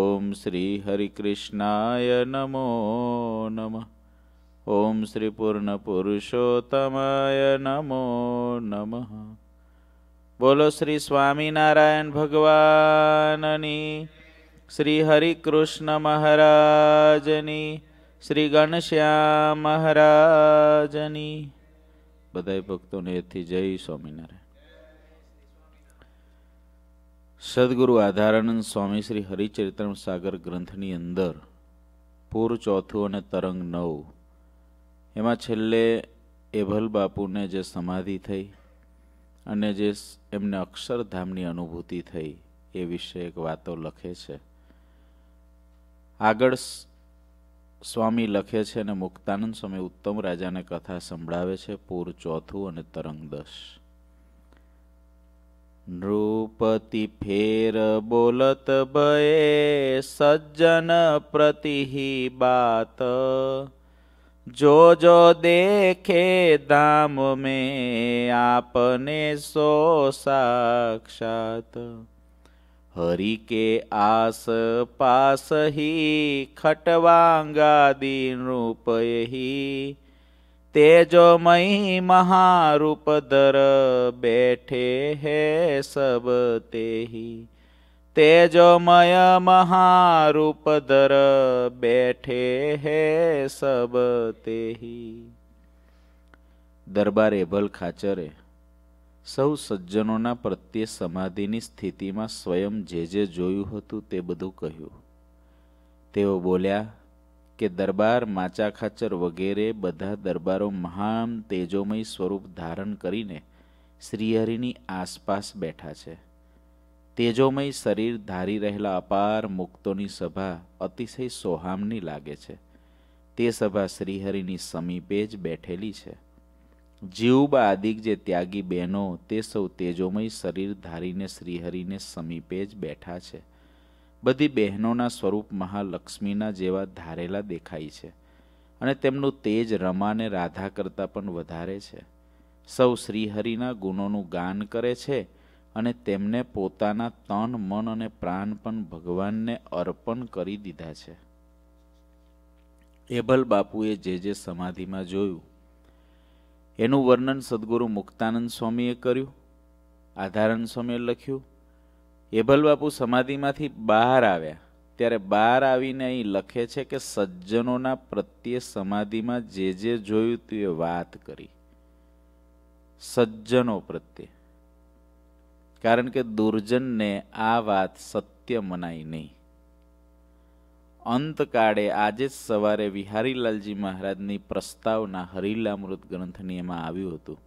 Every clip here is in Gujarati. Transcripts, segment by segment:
ઓમ શ્રી હરિકૃષ્ણાય નમો નમઃ ઓમ શ્રી પૂર્ણ પુરુષોત્તમાય નમો નમઃ બોલો શ્રી સ્વામિનારાયણ ભગવાનની શ્રી હરિકૃષ્ણ મહારાજની શ્રી ગણશ્યામ મહારાજની બધા ભક્તોને એથી જય સ્વામિનારાયણ સદગુરુ આધારાનંદ સ્વામી શ્રી હરિચરિત્રમ સાગર ગ્રંથની અંદર પૂર ચોથું અને તરંગ નવ એમાં છેલ્લે એભલ બાપુને જે સમાધિ થઈ અને જે એમને અક્ષરધામની અનુભૂતિ થઈ એ વિશે એક વાતો લખે છે આગળ સ્વામી લખે છે અને મુક્તાનંદ સ્વામી ઉત્તમ રાજાને કથા સંભળાવે છે પૂર ચોથું અને તરંગ દશ નૃપતિ ફેર બોલત બયે સજ્જન પ્રતિહી બાત જો જો દેખે ધામ મેં આપને સો સાક્ષાત હરિ કે આસ પાસ હી ખટવાંગાદી નૃપયહી તેજોમયી મહારૂપ ધર બેઠે હે સબ તેહી તેજોમય મહારૂપ ધર બેઠે હે સબ તેહી દરબાર એભલ ખાચરે સૌ સજ્જનોના પ્રત્યે સમાધિની સ્થિતિમાં સ્વયં જે જે જોયું હતું તે બધું કહ્યું તેઓ બોલ્યા કે દરબાર માચા ખાચર વગેરે બધા દરબારો મહાન તેજોમય સ્વરૂપ ધારણ કરીને શ્રીહરિની આસપાસ બેઠા છે તેજોમય શરીર ધારી રહેલા અપાર મુક્તોની સભા અતિશય સોહામની લાગે છે તે સભા શ્રીહરિની સમીપે જ બેઠેલી છે જીવબા આદિક જે ત્યાગી બહેનો તે સૌ તેજોમય શરીર ધારીને શ્રીહરિને સમીપે જ બેઠા છે બધી બહેનોના સ્વરૂપ મહાલક્ષ્મીના જેવા ધારેલા દેખાય છે અને તેમનું તેજ રમાને રાધા કરતાં પણ વધારે છે સૌ શ્રીહરિના ગુણોનું ગાન કરે છે અને તેમને પોતાના તન મન અને પ્રાણ પણ ભગવાનને અર્પણ કરી દીધા છે એભલ બાપુએ જે જે સમાધિમાં જોયું એનું વર્ણન સદગુરુ મુક્તાનંદ સ્વામીએ કર્યું આધારન સ્વામીએ લખ્યું હેભલ બાપુ સમાધિમાંથી બહાર આવ્યા ત્યારે બહાર આવીને અહીં લખે છે કે સજ્જનોના પ્રત્યે સમાધિમાં જે જે જોયું તે વાત કરી સજ્જનો પ્રત્યે કારણ કે દુર્જનને આ વાત સત્ય મનાઈ નહીં અંતકાળે આજે જ સવારે વિહારીલાલજી મહારાજની પ્રસ્તાવના હરિલામૃત ગ્રંથની એમાં આવ્યું હતું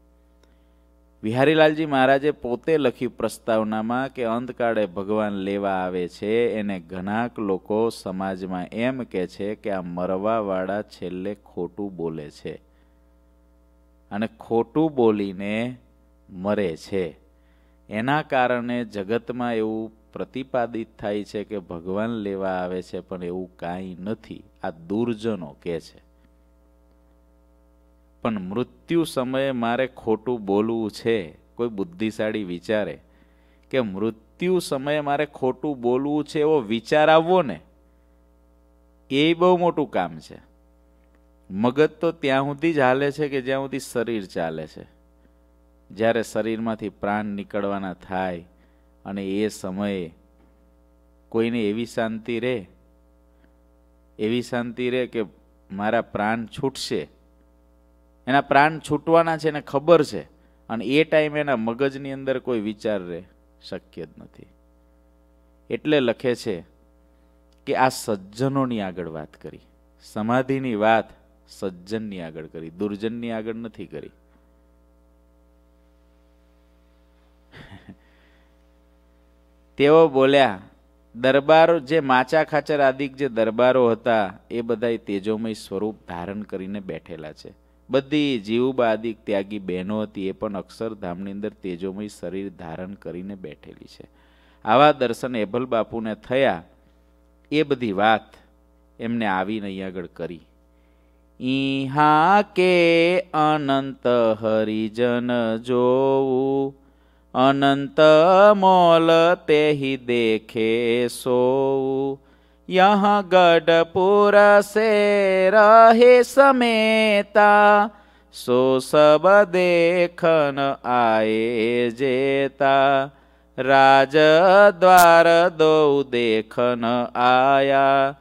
વિહારીલાલજી મહારાજે પોતે લખ્યું પ્રસ્તાવનામાં કે અંતકાળે ભગવાન લેવા આવે છે એને ઘણાક લોકો સમાજમાં એમ કહે છે કે આ મરવાવાળા છેલ્લે ખોટું બોલે છે અને ખોટું બોલીને મરે છે એના કારણે જગતમાં એવું પ્રતિપાદિત થાય છે કે ભગવાન લેવા આવે છે પણ એવું કાંઈ નથી આ દુર્જનો કહે છે પણ મૃત્યુ સમયે મારે ખોટું બોલવું છે કોઈ બુદ્ધિશાળી વિચારે કે મૃત્યુ સમયે મારે ખોટું બોલવું છે એવો વિચાર આવવો ને એ બહુ મોટું કામ છે મગજ તો ત્યાં સુધી જ હાલે છે કે જ્યાં સુધી શરીર ચાલે છે જ્યારે શરીરમાંથી પ્રાણ નીકળવાના થાય અને એ સમયે કોઈને એવી શાંતિ રહે એવી શાંતિ રહે કે મારા પ્રાણ છૂટશે એના પ્રાણ છૂટવાના છે એને ખબર છે અને એ ટાઈમે એના મગજની અંદર કોઈ વિચાર રહે શક્ય જ નથી એટલે લખે છે કે આ સજ્જનોની આગળ વાત કરી સમાધિની વાત સજ્જનની આગળ કરી દુર્જનની આગળ નથી કરી તેઓ બોલ્યા દરબારો જે માચા ખાચર આદિક જે દરબારો હતા એ બધા તેજોમય સ્વરૂપ ધારણ કરીને બેઠેલા છે બધી જીવબાદિક ત્યાગી બહેનો હતી એ પણ અક્ષરધામની અંદર તેજોમય શરીર ધારણ કરીને બેઠેલી છે આવા દર્શન એભલ બાપુને થયા એ બધી વાત એમને આવીને અહીં આગળ કરી ઈહા કે અનંત હરિજન જોવું અનંત મોલ તેહી દેખે સોવું यहाँ गढ़पुर से रहे समेता सो सब देखन आए जेता राज द्वार दो देखन आया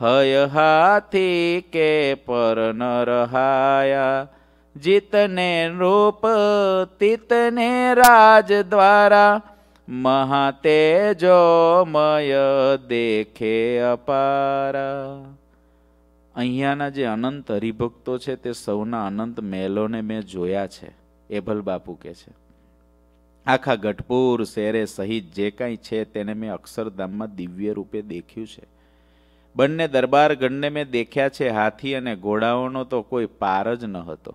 हय हाथी के पर नरहाया जितने रूप तितने राज द्वारा મહાતેજોમય દેખે અપાર અહીંયાના જે અનંત હરિભક્તો છે તે સૌના અનંત મહેલોને મેં જોયા છે એભલ બાપુ કે છે આખા ગઢપુર શેરે સહિત જે કાંઈ છે તેને મેં અક્ષરધામમાં દિવ્ય રૂપે દેખ્યું છે બંને દરબારગણને મેં દેખ્યા છે હાથી અને ઘોડાઓનો તો કોઈ પાર જ ન હતો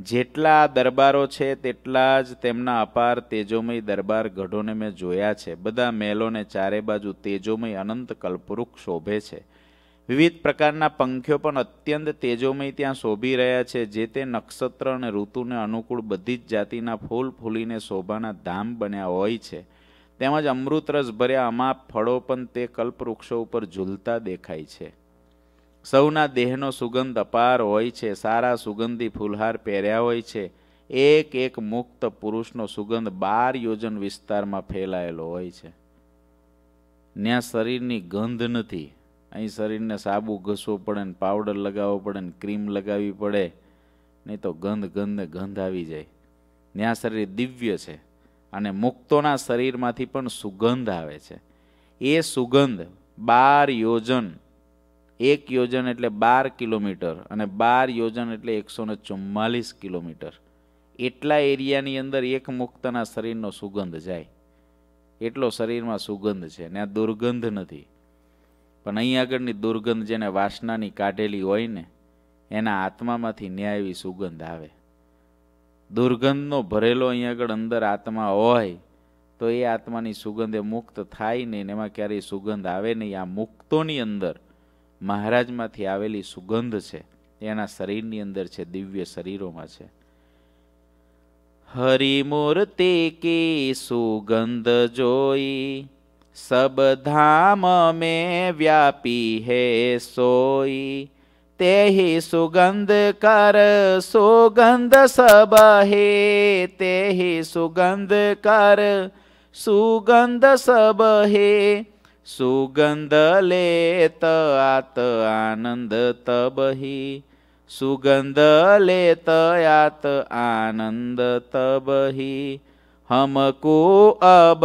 જેટલા દરબારો છે તેટલા જ તેમના અપાર તેજોમય દરબાર ગઢોને મેં જોયા છે બધા મહેલોને ચારે બાજુ તેજોમય અનંત કલ્પવૃક્ષ શોભે છે વિવિધ પ્રકારના પંખીઓ પણ અત્યંત તેજોમય ત્યાં શોભી રહ્યા છે જે તે નક્ષત્ર અને ઋતુને અનુકૂળ બધી જ જાતિના ફૂલ ફૂલીને શોભાના ધામ બન્યા હોય છે તેમજ અમૃતરસ ભર્યા અમાપ ફળો પણ તે કલ્પવૃક્ષો ઉપર ઝૂલતા દેખાય છે સૌના દેહનો સુગંધ અપાર હોય છે સારા સુગંધી ફૂલહાર પહેર્યા હોય છે એક એક મુક્ત પુરુષનો સુગંધ બાર યોજન વિસ્તારમાં ફેલાયેલો હોય છે ત્યાં શરીરની ગંધ નથી અહીં શરીરને સાબુ ઘસવો પડે ને પાવડર લગાવવો પડે ને ક્રીમ લગાવવી પડે નહીં તો ગંધ ગંધ ગંધ આવી જાય ત્યાં શરીર દિવ્ય છે અને મુક્તોના શરીરમાંથી પણ સુગંધ આવે છે એ સુગંધ બાર યોજન એક યોજન એટલે બાર કિલોમીટર અને બાર યોજન એટલે એકસો ને ચુમ્માલીસ કિલોમીટર એટલા એરિયાની અંદર એક મુક્તના શરીરનો સુગંધ જાય એટલો શરીરમાં સુગંધ છે ને આ દુર્ગંધ નથી પણ અહીં આગળની દુર્ગંધ જેને વાસનાની કાઢેલી હોય ને એના આત્મામાંથી ન્યાય એવી સુગંધ આવે દુર્ગંધનો ભરેલો અહીં આગળ અંદર આત્મા હોય તો એ આત્માની સુગંધ એ મુક્ત થાય નહીં ને એમાં ક્યારેય સુગંધ આવે નહીં આ મુક્તોની અંદર મહારાજમાંથી આવેલી સુગંધ છે એના શરીરની અંદર છે દિવ્ય શરીરોમાં છે હરિમૂર્તિ કે સુગંધ જોઈ સબધામ ધામ મે વ્યાપી હે સોઈ તેહી સુગંધ કર સુગંધ સબ હે તેહી સુગંધ કર સુગંધ સબ હે સુગંધ લેત આત આનંદ તબહી સુગંધ લેત આત આનંદ તબહી હમકો અબ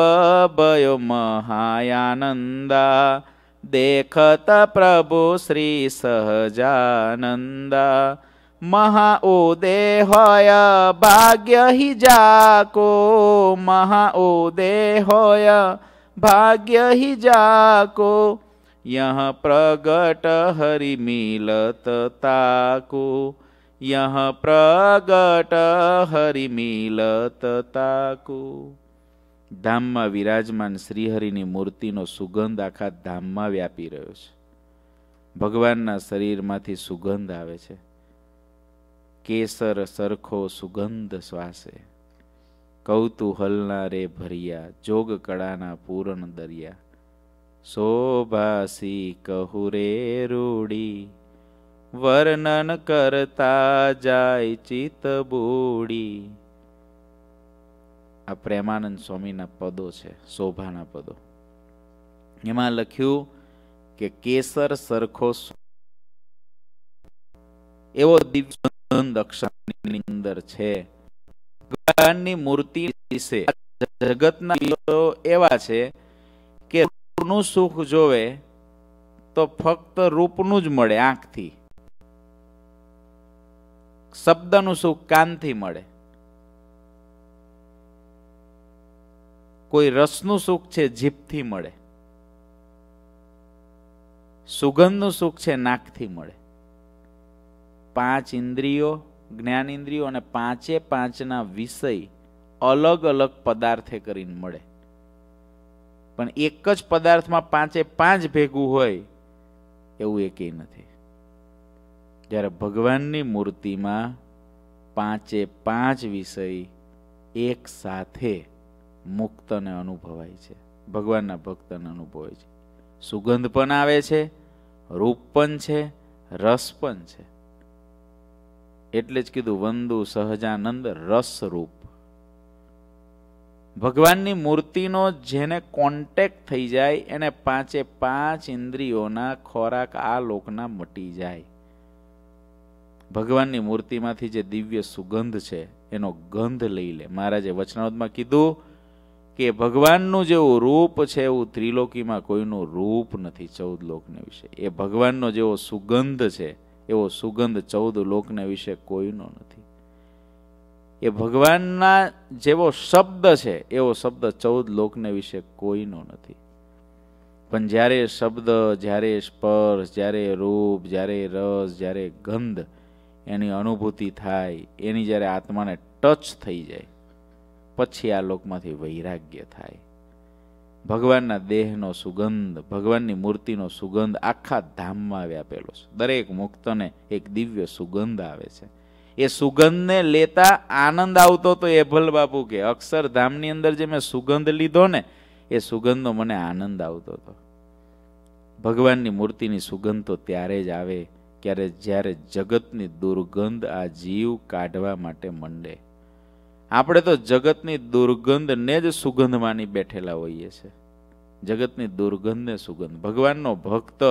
ભયો મહાયાનંદા દેખત પ્રભુ શ્રી સહજાનંદા મહા ઉદે હોય ભાગ્ય હિ જાકો મહા ઉદે હોય भाग्य ही जाको यहाँ प्रगट हरि मिलत ताको यहाँ પ્રગટ હરિ મિલત તાકો ધામમાં વિરાજમાન શ્રીહરિની મૂર્તિનો સુગંધ આખા ધામમાં વ્યાપી રહ્યો છે ભગવાનના શરીરમાંથી સુગંધ આવે છે કેસર સરખો સુગંધ શ્વાસે કૌતુહલના રે ભર્યા જોગ કળાના પૂરણ દરિયા શોભાસી કહુ રૂડી વર્ણન કરતા જાય ચિત બૂડી આ પ્રેમાનંદ સ્વામીના પદો છે શોભાના પદો એમાં લખ્યું કે કેસર સરખો એવો દિવ્ય અંદર છે ભગવાનની મૂર્તિ વિશે જગતના એવા છે કે રૂપનું સુખ જોવે તો ફક્ત રૂપનું જ મળે આંખથી શબ્દનું સુખ કાનથી મળે કોઈ રસનું સુખ છે જીભથી મળે સુગંધનું સુખ છે નાકથી મળે પાંચ ઇન્દ્રિયો જ્ઞાનેન્દ્રિયો અને પાંચે પાંચના વિષય અલગ અલગ પદાર્થે કરીને મળે પણ એક જ પદાર્થમાં પાંચે પાંચ ભેગું હોય એવું એકેય નથી જ્યારે ભગવાનની મૂર્તિમાં પાંચે પાંચ વિષય એક સાથે મુક્તને અનુભવાય છે ભગવાનના ભક્તને અનુભવાય છે સુગંધ પણ આવે છે રૂપ પણ છે રસ પણ છે એટલે જ કીધું વંદુ સહજાનંદ રસરૂપ ભગવાનની મૂર્તિનો જેને કોન્ટેક્ટ થઈ જાય એને પાંચે પાંચ ઇન્દ્રિયોના ખોરાક આ લોકના મટી જાય ભગવાનની મૂર્તિમાંથી જે દિવ્ય સુગંધ છે એનો ગંધ લઈ લે મહારાજે વચનાવતમાં કીધું કે ભગવાનનું જેવું રૂપ છે એવું ત્રિલોકીમાં કોઈનું રૂપ નથી ચૌદ લોકને વિશે એ ભગવાનનો જેવો સુગંધ છે એવો સુગંધ ચૌદ લોકને વિશે કોઈનો નથી એ ભગવાનના જેવો શબ્દ છે એવો શબ્દ ચૌદ લોકને વિશે કોઈનો નથી પણ જ્યારે શબ્દ જ્યારે સ્પર્શ જ્યારે રૂપ જ્યારે રસ જ્યારે ગંધ એની અનુભૂતિ થાય એની જ્યારે આત્માને ટચ થઈ જાય પછી આ લોકમાંથી વૈરાગ્ય થાય ભગવાનના દેહનો સુગંધ ભગવાનની મૂર્તિનો સુગંધ આખા ધામમાં વ્યાપેલો છે દરેક મુક્તને એક દિવ્ય સુગંધ આવે છે એ સુગંધને લેતા આનંદ આવતો તો એ ભલ બાપુ કે અક્ષરધામની અંદર જે મેં સુગંધ લીધો ને એ સુગંધનો મને આનંદ આવતો હતો ભગવાનની મૂર્તિની સુગંધ તો ત્યારે જ આવે ક્યારે જ્યારે જગતની દુર્ગંધ આ જીવ કાઢવા માટે મંડે આપણે તો જગતની દુર્ગંધને જ સુગંધ માની બેઠેલા હોઈએ છીએ જગતની દુર્ગંધને સુગંધ ભગવાનનો ભક્ત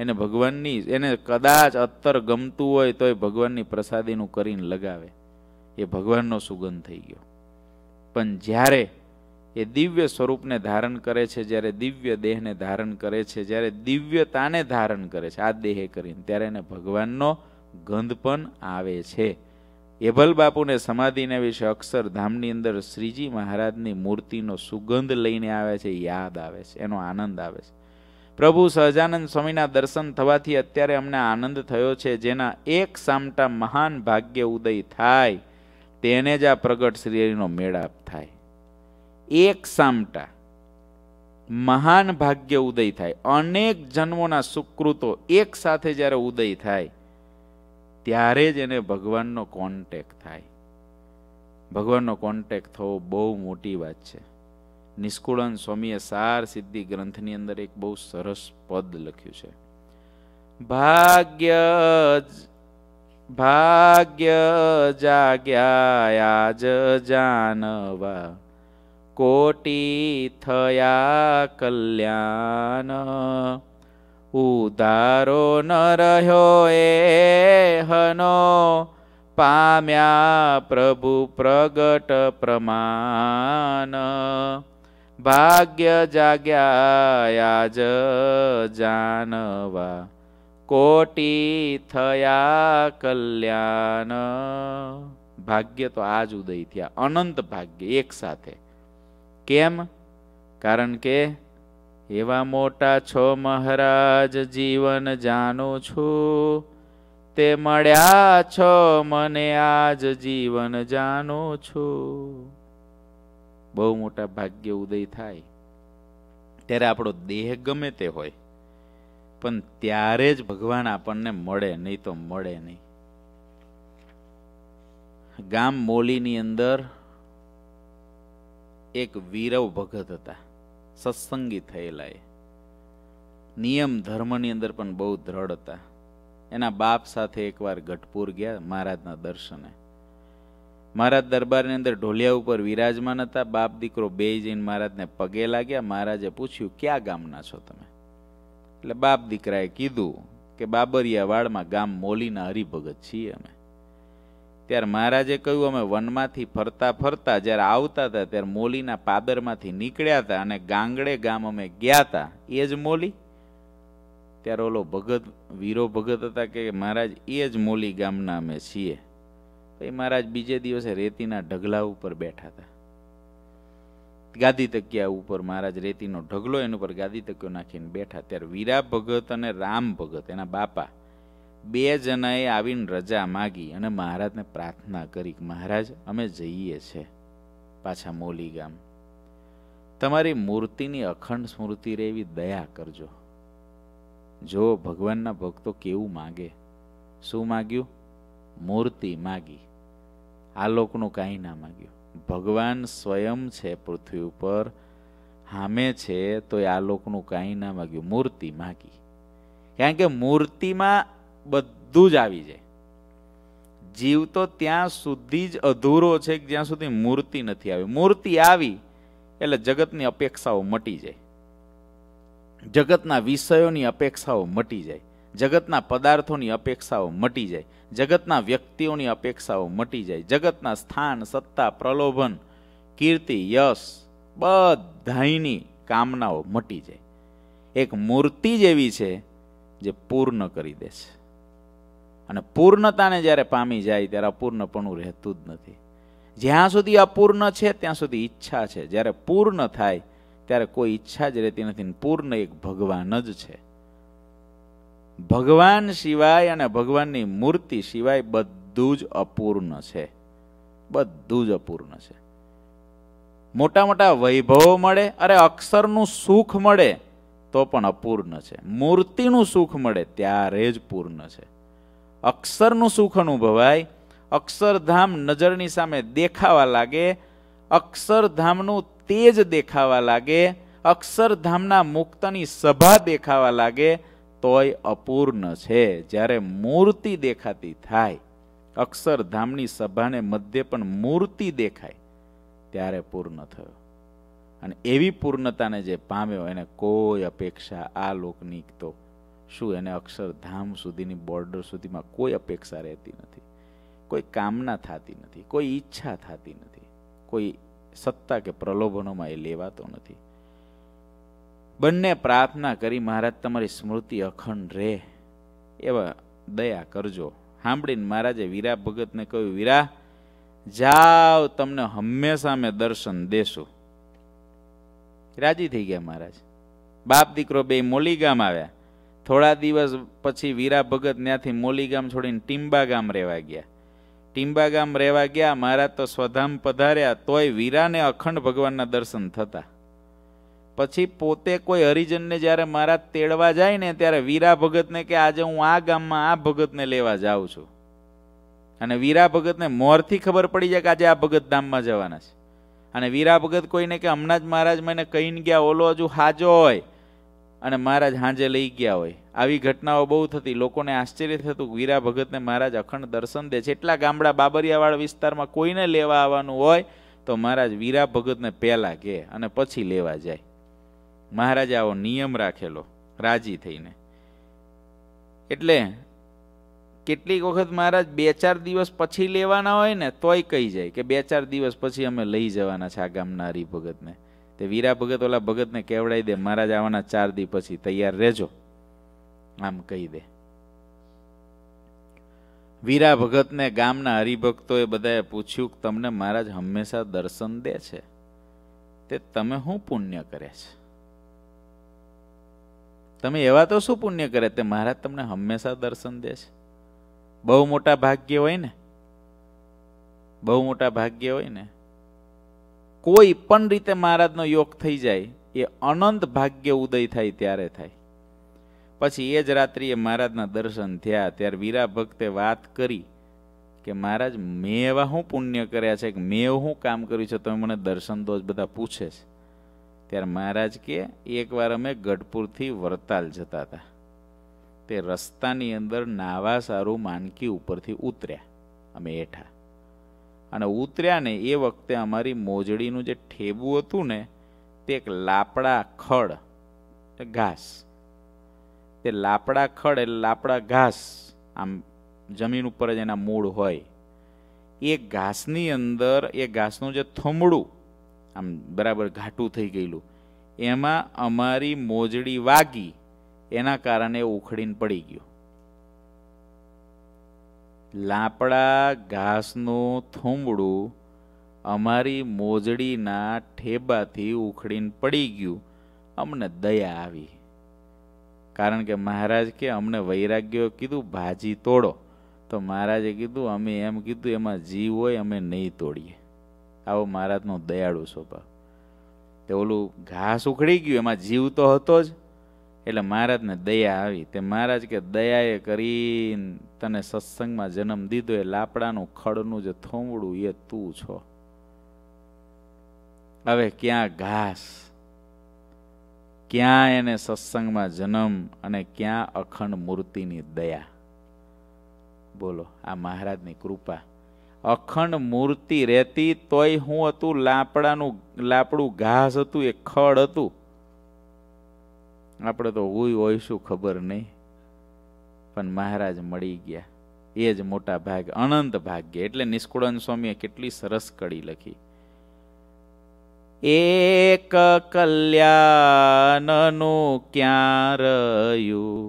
એને ભગવાનની એને કદાચ અત્તર ગમતું હોય તોય ભગવાનની પ્રસાદીનું કરીને લગાવે એ ભગવાનનો સુગંધ થઈ ગયો પણ જ્યારે એ દિવ્ય સ્વરૂપને ધારણ કરે છે જ્યારે દિવ્ય દેહને ધારણ કરે છે જ્યારે દિવ્યતાને ધારણ કરે છે આ દેહે કરીને ત્યારે એને ભગવાનનો ગંધ પણ આવે છે એભલ બાપુને સમાધિના વિશે અક્ષરધામની અંદર શ્રીજી મહારાજની મૂર્તિનો સુગંધ લઈને આવે છે યાદ આવે છે એનો આનંદ આવે છે પ્રભુ સહજાનંદ સ્વામીના દર્શન થવાથી અત્યારે અમને આનંદ થયો છે જેના એક સામટા મહાન ભાગ્ય ઉદય થાય તેને જ આ પ્રગટ શ્રીનો મેળાપ થાય એક સામટા મહાન ભાગ્ય ઉદય થાય અનેક જન્મોના સુકૃતો એક સાથે જ્યારે ઉદય થાય ત્યારે જ એને ભગવાનનો કોન્ટેક થાય ભગવાનનો કોન્ટેક થવો બહુ મોટી વાત છે નિષ્કુળન સ્વામીએ સાર સિદ્ધિ ગ્રંથની અંદર એક બહુ સરસ પદ લખ્યું છે ભાગ્ય ભાગ્ય જાગ્યા આજ જાનવા કોટી થયા કલ્યાણ ઉધારો ન રહ્યો એ હનો પામ્યા પ્રભુ પ્રગટ પ્રમાણ ભાગ્ય જાગ્યા જ જાનવા કોટી થયા કલ્યાણ ભાગ્ય તો આજ ઉદય થયા અનંત ભાગ્ય એક સાથે કેમ કારણ કે એવા મોટા છો મહારાજ જીવન જાણું છું તે મળ્યા છો મને આજ જીવન જાણું છું બહુ મોટા ભાગ્ય ઉદય થાય ત્યારે આપણો દેહ ગમે તે હોય પણ ત્યારે જ ભગવાન આપણને મળે નહીં તો મળે નહીં ગામ મોલીની અંદર એક વીરવ ભગત હતા સત્સંગી થયેલા એ નિયમ ધર્મની અંદર પણ બહુ દ્રઢ હતા એના બાપ સાથે એકવાર ગઢપુર ગયા મહારાજના દર્શને મહારાજ દરબારની અંદર ઢોલિયા ઉપર વિરાજમાન હતા બાપ દીકરો બે જઈને મહારાજને પગે લાગ્યા મહારાજે પૂછ્યું ક્યાં ગામના છો તમે એટલે બાપ દીકરાએ કીધું કે બાબરિયા વાડમાં ગામ મોલીના હરિભગત છીએ અમે ત્યારે મહારાજે કહ્યું અમે વનમાંથી ફરતા ફરતા જ્યારે આવતા હતા ત્યારે મોલીના પાદરમાંથી નીકળ્યા હતા અને ગાંગડે ગામ અમે ગયા હતા એ જ મોલી ત્યારે ઓલો ભગત વીરો ભગત હતા કે મહારાજ એ જ મોલી ગામના અમે છીએ એ મહારાજ બીજે દિવસે રેતીના ઢગલા ઉપર બેઠા હતા ગાદી તકિયા ઉપર મહારાજ રેતીનો ઢગલો એના ઉપર ગાદી તકિયો નાખીને બેઠા ત્યારે વીરા ભગત અને રામ ભગત એના બાપા બે જણાએ આવીને રજા માગી અને મહારાજને પ્રાર્થના કરી કે મહારાજ અમે જઈએ છે પાછા મોલી ગામ તમારી મૂર્તિની અખંડ સ્મૃતિ રે એવી દયા કરજો જો ભગવાનના ભક્તો કેવું માગે શું માગ્યું મૂર્તિ માગી આ લોકોનું કાંઈ ના માગ્યું ભગવાન સ્વયં છે પૃથ્વી ઉપર હામે છે તો આ લોકોનું કાંઈ ના માગ્યું મૂર્તિ માગી કારણ કે મૂર્તિમાં બધું જ આવી જાય જીવ તો ત્યાં સુધી જ અધૂરો છે જ્યાં સુધી મૂર્તિ નથી આવી મૂર્તિ આવી એટલે જગતની અપેક્ષાઓ મટી જાય જગતના વિષયોની અપેક્ષાઓ મટી જાય જગતના પદાર્થોની અપેક્ષાઓ મટી જાય જગતના વ્યક્તિઓની અપેક્ષાઓ મટી જાય જગતના સ્થાન સત્તા પ્રલોભન કીર્તિ યશ બધાની કામનાઓ મટી જાય એક મૂર્તિ જ એવી છે જે પૂર્ણ કરી દે છે અને પૂર્ણતાને જ્યારે પામી જાય ત્યારે અપૂર્ણપણું રહેતું જ નથી જ્યાં સુધી અપૂર્ણ છે ત્યાં સુધી ઈચ્છા છે જ્યારે પૂર્ણ થાય ત્યારે કોઈ ઈચ્છા જ રહેતી નથી પૂર્ણ એક ભગવાન જ છે ભગવાન સિવાય અને ભગવાનની મૂર્તિ સિવાય બધું જ અપૂર્ણ છે બધું જ અપૂર્ણ છે મોટા મોટા વૈભવો મળે અરે અક્ષરનું સુખ મળે તો પણ અપૂર્ણ છે મૂર્તિનું સુખ મળે ત્યારે જ પૂર્ણ છે અક્ષરનું સુખ અનુભવાય અક્ષરધામ નજરની સામે દેખાવા લાગે અક્ષરધામનું તેજ દેખાવા લાગે અક્ષરધામના મુક્તની સભા દેખાવા લાગે તોય અપૂર્ણ છે જ્યારે મૂર્તિ દેખાતી થાય અક્ષરધામની સભાને મધ્ય પણ મૂર્તિ દેખાય ત્યારે પૂર્ણ થયો અને એવી પૂર્ણતાને જે પામ્યો એને કોઈ અપેક્ષા આ લોકની તો શું એને અક્ષરધામ સુધીની બોર્ડર સુધીમાં કોઈ અપેક્ષા રહેતી નથી કોઈ કામના થતી નથી કોઈ ઈચ્છા થતી નથી કોઈ સત્તા કે પ્રલોભનોમાં એ લેવાતો નથી બંને પ્રાર્થના કરી મહારાજ તમારી સ્મૃતિ અખંડ રહે એવા દયા કરજો સાંભળીને મહારાજે વીરા ભગતને કહ્યું વીરા જાવ તમને હંમેશા મેં દર્શન દેશું રાજી થઈ ગયા મહારાજ બાપ દીકરો બે મોલી ગામ આવ્યા થોડા દિવસ પછી વીરા ભગત ત્યાંથી મોલી ગામ છોડીને ટીમ્બા ગામ રહેવા ગયા ટીમ્બા ગામ રહેવા ગયા મહારાજ તો સ્વધામ પધાર્યા તોય વીરાને અખંડ ભગવાનના દર્શન થતા પછી પોતે કોઈ હરિજનને જ્યારે મહારાજ તેડવા જાય ને ત્યારે વીરા ભગતને કે આજે હું આ ગામમાં આ ભગતને લેવા જાઉં છું અને વીરા ભગતને મોરથી ખબર પડી જાય કે આજે આ ભગત ધામમાં જવાના છે અને વીરા ભગત કોઈને કે હમણાં જ મહારાજ મને કહીને ગયા ઓલો હજુ હાજો હોય અને મહારાજ હાંજે લઈ ગયા હોય આવી ઘટનાઓ બહુ થતી લોકોને આશ્ચર્ય થતું વીરા ભગતને મહારાજ અખંડ દર્શન દે છે એટલા ગામડા બાબરિયાવાળા વિસ્તારમાં કોઈને લેવા આવવાનું હોય તો મહારાજ વીરા ભગતને પહેલાં કહે અને પછી લેવા જાય મહારાજે આવો નિયમ રાખેલો રાજી થઈને એટલે કેટલીક વખત મહારાજ બે ચાર દિવસ પછી લેવાના હોય ને તોય કહી જાય કે બે ચાર દિવસ પછી અમે લઈ જવાના છે આ ગામના હરિભગતને તે વીરા ભગત ઓલા ભગતને કહેવડાવી દે મહારાજ આવવાના ચાર દી પછી તૈયાર રહેજો આમ કહી દે વીરા ભગતને ગામના હરિભક્તોએ બધાએ પૂછ્યું કે તમને મહારાજ હંમેશા દર્શન દે છે તે તમે શું પુણ્ય કરે છે તમે એવા તો શું પુણ્ય કરે તે મહારાજ તમને હંમેશા દર્શન દે છે બહુ મોટા ભાગ્ય હોય ને બહુ મોટા ભાગ્ય હોય ને કોઈ પણ રીતે મહારાજનો યોગ થઈ જાય એ અનંત ભાગ્ય ઉદય થાય ત્યારે થાય પછી એ જ રાત્રિએ મહારાજના દર્શન થયા ત્યારે વીરા ભક્તે વાત કરી કે મહારાજ મેં એવા શું પુણ્ય કર્યા છે કે મેં હું કામ કર્યું છે તમે મને દર્શન જ બધા પૂછે છે ત્યારે મહારાજ કે એકવાર અમે ગઢપુરથી વરતાલ જતા હતા તે રસ્તાની અંદર નાવા સારું માનકી ઉપરથી ઉતર્યા અમે હેઠા અને ઉતર્યા ને એ વખતે અમારી મોજડીનું જે ઠેબું હતું ને તે એક લાપડા ખડ ઘાસ તે લાપડા ખડ એટલે લાપડા ઘાસ આમ જમીન ઉપર જ એના મૂળ હોય એ ઘાસની અંદર એ ઘાસનું જે થમડું આમ બરાબર ઘાટું થઈ ગયેલું એમાં અમારી મોજડી વાગી એના કારણે ઉખડીને પડી ગયું લાપડા ઘાસનું થૂંબડું અમારી મોજડીના ઠેબાથી ઉખડીને પડી ગયું અમને દયા આવી કારણ કે મહારાજ કે અમને વૈરાગ્ય કીધું ભાજી તોડો તો મહારાજે કીધું અમે એમ કીધું એમાં જીવ હોય અમે નહીં તોડીએ આવો મહારાજનો દયાળુ સ્વભાવ તે ઓલું ઘાસ ઉખડી ગયું એમાં જીવ તો હતો જ એટલે મહારાજને દયા આવી તે મહારાજ કે દયાએ કરી તને સત્સંગમાં જન્મ દીધો એ લાકડાનું ખડનું જે થોમડું એ તું છો હવે ક્યાં ઘાસ ક્યાં એને સત્સંગમાં જન્મ અને ક્યાં અખંડ મૂર્તિની દયા બોલો આ મહારાજની કૃપા અખંડ મૂર્તિ રહેતી તોય હું હતું લાકડાનું લાપડું ઘાસ હતું એ ખડ હતું આપણે તો હોય હોય શું ખબર નહીં પણ મહારાજ મળી ગયા એ જ મોટા ભાગ અનંત ભાગ્ય એટલે નિષ્કુળન સ્વામીએ કેટલી સરસ કડી લખી એક કલ્યાણનું ક્યાં રહ્યું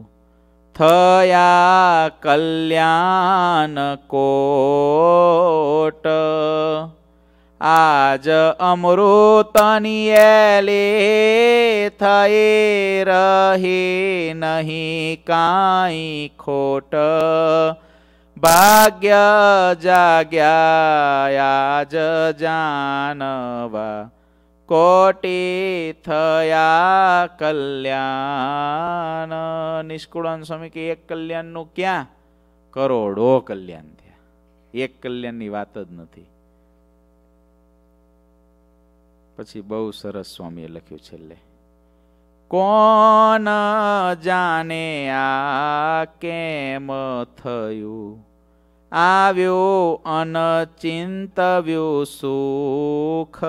થયા કલ્યાણ કોટ આજ અમૃતની એલે થયે રહે નહીં કાંઈ ખોટ ભાગ્ય જાગ્યા આજ જાનવા કોટે થયા કલ્યાણ નિષ્કુળાન સ્વામી કે એક કલ્યાણનું ક્યાં કરોડો કલ્યાણ થયા એક કલ્યાણની વાત જ નથી પછી બહુ સરસ સ્વામીએ લખ્યું છેલ્લે કોણ જાને આ કેમ થયું આવ્યો અનચિંતવ્યો સુખ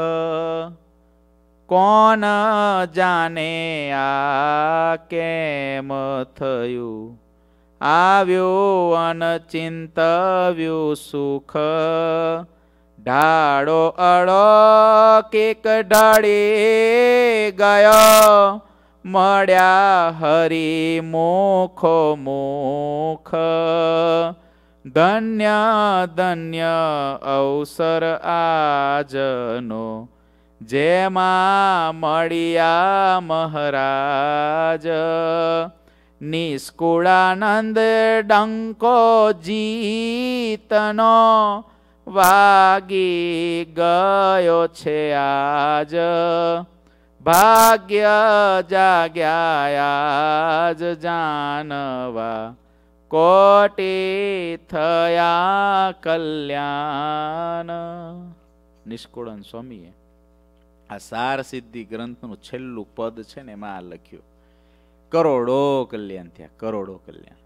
કોણ જાને આ કેમ થયું આવ્યો અનચિંતવ્યો સુખ ઢાળો અડો કેક ઢાળી ગયો મળ્યા હરી મોખો મોખ ધન્ય ધન્ય અવસર આજનો જેમાં મળ્યા મહારાજ નિષ્કુળાનંદ ડંકો જીતનો વાગી ગયો છે આજ ભાગ્ય જાગ્યા આજ જાનવા કોટી થયા કલ્યાણ નિષ્કુળન સ્વામીએ આ સાર સિદ્ધિ ગ્રંથનું છેલ્લું પદ છે ને એમાં આ લખ્યું કરોડો કલ્યાણ થયા કરોડો કલ્યાણ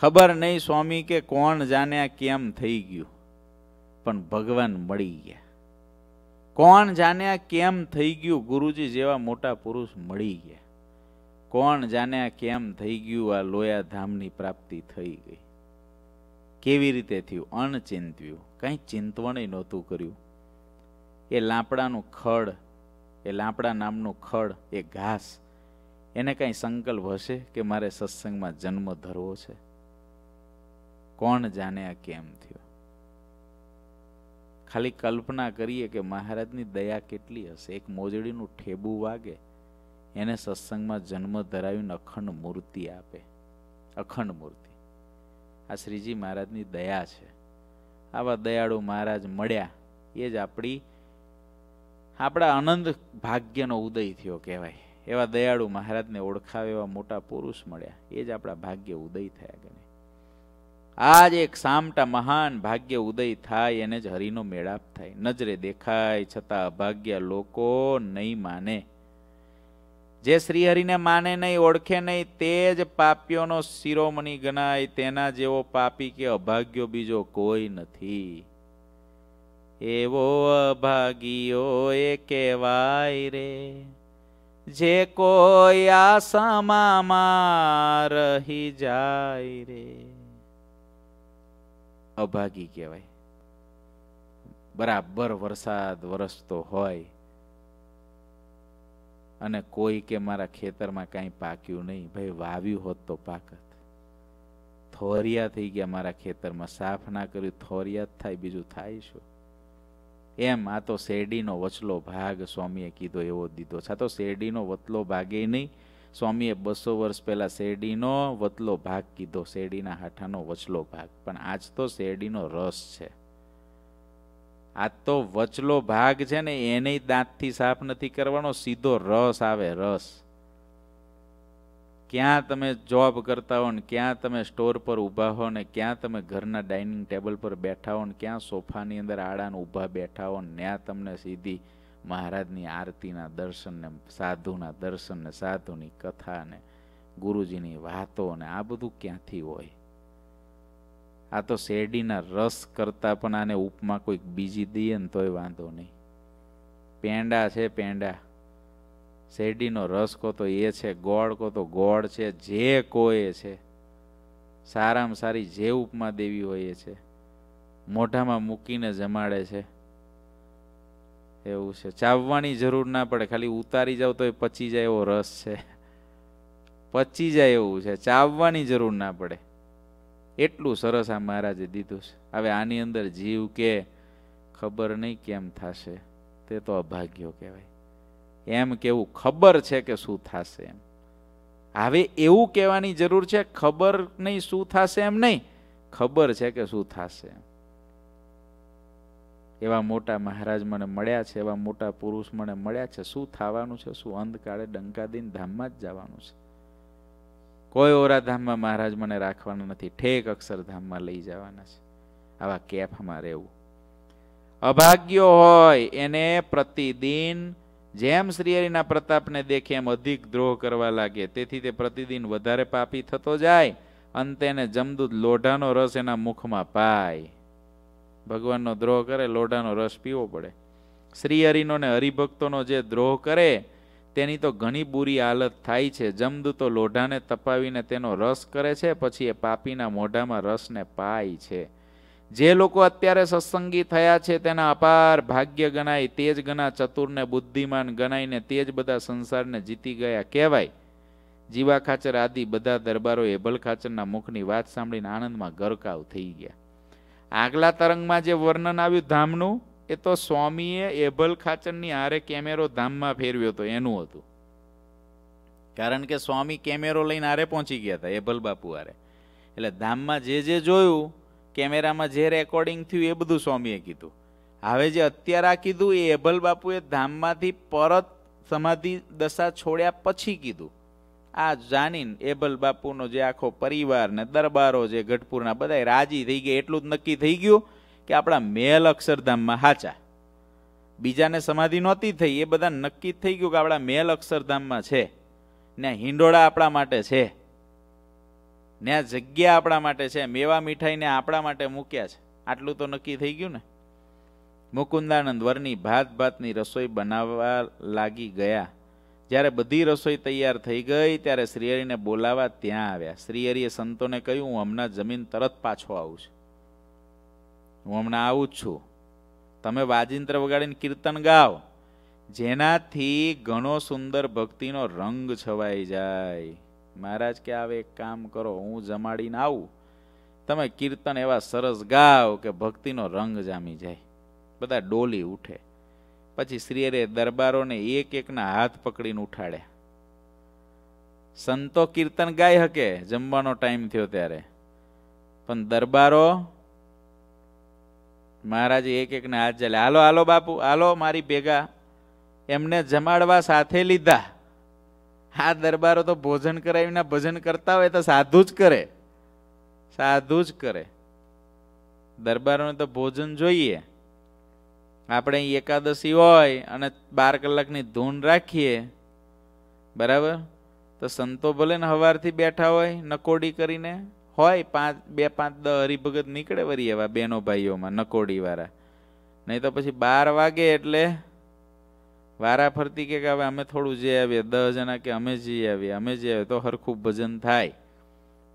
ખબર નહીં સ્વામી કે કોણ જાણ્યા કેમ થઈ ગયું પણ ભગવાન મળી ગયા કોણ જાણે કેમ થઈ ગયું ગુરુજી જેવા મોટા પુરુષ મળી ગયા કોણ જાણે કેમ થઈ ગયું આ લોયા ધામની પ્રાપ્તિ થઈ ગઈ કેવી રીતે થયું અણચિંત્યું કંઈ ચિંતવણય નહોતું કર્યું એ લાપડાનું ખડ એ લાપડા નામનું ખડ એ ઘાસ એને કાંઈ સંકલ્પ હશે કે મારે સત્સંગમાં જન્મ ધરવો છે કોણ જાણે કેમ થયું ખાલી કલ્પના કરીએ કે મહારાજની દયા કેટલી હશે એક મોજડીનું ઠેબું વાગે એને સત્સંગમાં જન્મ ધરાવીને અખંડ મૂર્તિ આપે અખંડ મૂર્તિ આ શ્રીજી મહારાજની દયા છે આવા દયાળુ મહારાજ મળ્યા એ જ આપણી આપણા આનંદ ભાગ્યનો ઉદય થયો કહેવાય એવા દયાળુ મહારાજને ઓળખાવે એવા મોટા પુરુષ મળ્યા એ જ આપણા ભાગ્ય ઉદય થયા ગણે આજ એક સામટા મહાન ભાગ્ય ઉદય થાય એને જ હરિનો મેળાપ થાય નજરે દેખાય છતાં અભાગ્ય લોકો નહીં માને જે શ્રીહરિને માને નહીં ઓળખે નહીં તે જ પાપીઓનો શિરોમણી ગણાય તેના જેવો પાપી કે અભાગ્યો બીજો કોઈ નથી એવો અભાગીઓ એ કહેવાય રે જે કોઈ આસામાં રહી જાય રે અભાગી કહેવાય બરાબર વરસાદ વરસતો હોય અને કોઈ કે મારા ખેતરમાં કાંઈ પાક્યું નહીં ભાઈ વાવ્યું હોત તો પાકત થોરિયા થઈ ગયા મારા ખેતરમાં સાફ ના કર્યું થોરિયા જ થાય બીજું થાય શું એમ આ તો શેરડીનો વચલો ભાગ સ્વામીએ કીધો એવો દીધો છે આ તો શેરડીનો વતલો ભાગે નહીં સ્વામીએ બસો વર્ષ પહેલાં શેરડીનો વતલો ભાગ કીધો શેરડીના હાઠાનો વચલો ભાગ પણ આજ તો શેરડીનો રસ છે આ તો વચલો ભાગ છે ને એને દાંતથી સાફ નથી કરવાનો સીધો રસ આવે રસ ક્યાં તમે જોબ કરતા હો ને ક્યાં તમે સ્ટોર પર ઊભા હો ને ક્યાં તમે ઘરના ડાઇનિંગ ટેબલ પર બેઠા હો ને ક્યાં સોફાની અંદર આડાને ઊભા બેઠા હો ને ત્યાં તમને સીધી મહારાજની આરતીના દર્શનને સાધુના દર્શનને સાધુની કથાને ગુરુજીની વાતો ને આ બધું ક્યાંથી હોય આ તો શેરડીના રસ કરતાં પણ આને ઉપમાં કોઈક બીજી દઈએ ને તોય વાંધો નહીં પેંડા છે પેંડા શેરડીનો રસ કહો તો એ છે ગોળ કહો તો ગોળ છે જે કોએ છે સારામાં સારી જે ઉપમા દેવી હોય એ છે મોઢામાં મૂકીને જમાડે છે એવું છે ચાવવાની જરૂર ના પડે ખાલી ઉતારી જાવ તો એ પચી જાય એવો રસ છે પચી જાય એવું છે ચાવવાની જરૂર ના પડે એટલું સરસ આ મહારાજે દીધું છે હવે આની અંદર જીવ કે ખબર નહીં કેમ થશે તે તો અભાગ્યો કહેવાય એમ કેવું ખબર છે કે શું થશે એમ હવે એવું કહેવાની જરૂર છે ખબર નહીં શું થશે એમ નહીં ખબર છે કે શું થશે એમ એવા મોટા મહારાજ મને મળ્યા છે એવા મોટા પુરુષ મને મળ્યા છે શું થવાનું છે શું અંધકાળે ડંકા દઈને ધામમાં જ જવાનું છે કોઈ ઓરાધામમાં મહારાજ મને રાખવાના નથી ઠેક અક્ષરધામમાં લઈ જવાના છે આવા કેફ અમારે રહેવું અભાગ્યો હોય એને પ્રતિદિન જેમ શ્રીહરિના પ્રતાપને દેખે એમ અધિક દ્રોહ કરવા લાગે તેથી તે પ્રતિદિન વધારે પાપી થતો જાય અંતે એને જમદૂત લોઢાનો રસ એના મુખમાં પાય ભગવાનનો દ્રોહ કરે લોઢાનો રસ પીવો પડે શ્રી હરિનો ને હરિભક્તોનો જે દ્રોહ કરે તેની તો ઘણી બુરી હાલત થાય છે જમદૂતો લોઢાને તપાવીને તેનો રસ કરે છે પછી એ પાપીના મોઢામાં રસને પાય છે જે લોકો અત્યારે સત્સંગી થયા છે તેના અપાર ભાગ્ય ગણાય તેજ ગણા ચતુરને બુદ્ધિમાન ગણાઈને તે જ બધા સંસારને જીતી ગયા કહેવાય જીવા ખાચર આદિ બધા દરબારો એ એબલ ખાચરના મુખની વાત સાંભળીને આનંદમાં ગરકાવ થઈ ગયા આગલા તરંગમાં જે વર્ણન આવ્યું ધામનું એ તો સ્વામીએ એબલ ખાચરની હારે કેમેરો ધામમાં ફેરવ્યો હતો એનું હતું કારણ કે સ્વામી કેમેરો લઈને હારે પહોંચી ગયા હતા એભલ બાપુ હારે એટલે ધામમાં જે જે જોયું કેમેરામાં જે રેકોર્ડિંગ થયું એ બધું સ્વામીએ કીધું હવે જે અત્યારે આ કીધું એ એબલ બાપુએ ધામમાંથી પરત સમાધિ દશા છોડ્યા પછી કીધું આ જાનીન એબલ બાપુનો જે આખો પરિવાર ને દરબારો જે ગઢપુરના બધા રાજી થઈ ગયા એટલું જ નક્કી થઈ ગયું કે આપણા મેલ અક્ષરધામમાં હાચા બીજાને સમાધિ નહોતી થઈ એ બધા નક્કી જ થઈ ગયું કે આપણા મેલ અક્ષરધામમાં છે ને હિંડોળા આપણા માટે છે ને જગ્યા આપણા માટે છે મેવા મીઠાઈને આપણા માટે મૂક્યા છે આટલું તો નક્કી થઈ ગયું ને મુકુંદાનંદ વરની ભાત ભાતની રસોઈ બનાવવા લાગી ગયા જ્યારે બધી રસોઈ તૈયાર થઈ ગઈ ત્યારે શ્રીહરિને બોલાવા ત્યાં આવ્યા શ્રીહરિએ સંતોને કહ્યું હું હમણાં જમીન તરત પાછો આવું છું હું હમણાં આવું જ છું તમે વાજિંત્ર વગાડીને કીર્તન ગાઓ જેનાથી ઘણો સુંદર ભક્તિનો રંગ છવાઈ જાય મહારાજ કે આવે એક કામ કરો હું જમાડીને આવું તમે કીર્તન એવા સરસ ગાઓ કે ભક્તિનો રંગ જામી જાય બધા ડોલી ઉઠે પછી શ્રીયરે દરબારોને એક એકના હાથ પકડીને ઉઠાડ્યા સંતો કીર્તન ગાય હકે જમવાનો ટાઈમ થયો ત્યારે પણ દરબારો મહારાજે એક એકના હાથ ચાલે હાલો હાલો બાપુ હાલો મારી ભેગા એમને જમાડવા સાથે લીધા આ દરબારો તો ભોજન કરાવીને ભજન કરતા હોય તો સાધુ જ કરે સાધુ જ કરે દરબારોને તો ભોજન જોઈએ આપણે એકાદશી હોય અને બાર કલાકની ધૂન રાખીએ બરાબર તો સંતો ભલે ને સવારથી બેઠા હોય નકોડી કરીને હોય પાંચ બે પાંચ દ હરિભગત નીકળે વરી એવા બેનો ભાઈઓમાં નકોડીવાળા નહીં તો પછી બાર વાગે એટલે વારા ફરતી કે હવે અમે થોડું જઈ આવીએ દસ જણા કે અમે જઈ આવીએ અમે જઈ આવીએ તો હરખું ભજન થાય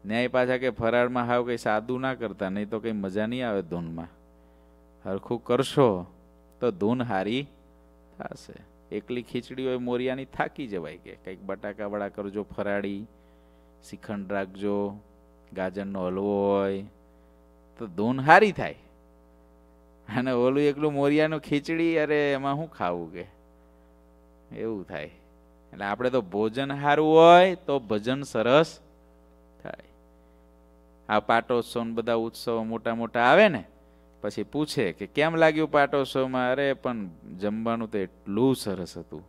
ન્યાય પાછા કે ફરાળમાં હાવ કંઈ સાદું ના કરતા નહીં તો કંઈ મજા નહીં આવે ધૂનમાં હરખું કરશો તો ધૂન હારી થશે એકલી ખીચડી હોય મોરિયાની થાકી જવાય કે કંઈક બટાકાવાળા કરજો ફરાળી શ્રીખંડ રાખજો ગાજરનો હલવો હોય તો ધૂન હારી થાય અને ઓલું એકલું મોરિયાનું ખીચડી અરે એમાં શું ખાવું કે એવું થાય એટલે આપણે તો ભોજન સારું હોય તો ભજન સરસ થાય આ પાટોત્સવ બધા ઉત્સવો મોટા મોટા આવે ને પછી પૂછે કે કેમ લાગ્યું પાટો પાટોત્સવમાં અરે પણ જમવાનું તો એટલું સરસ હતું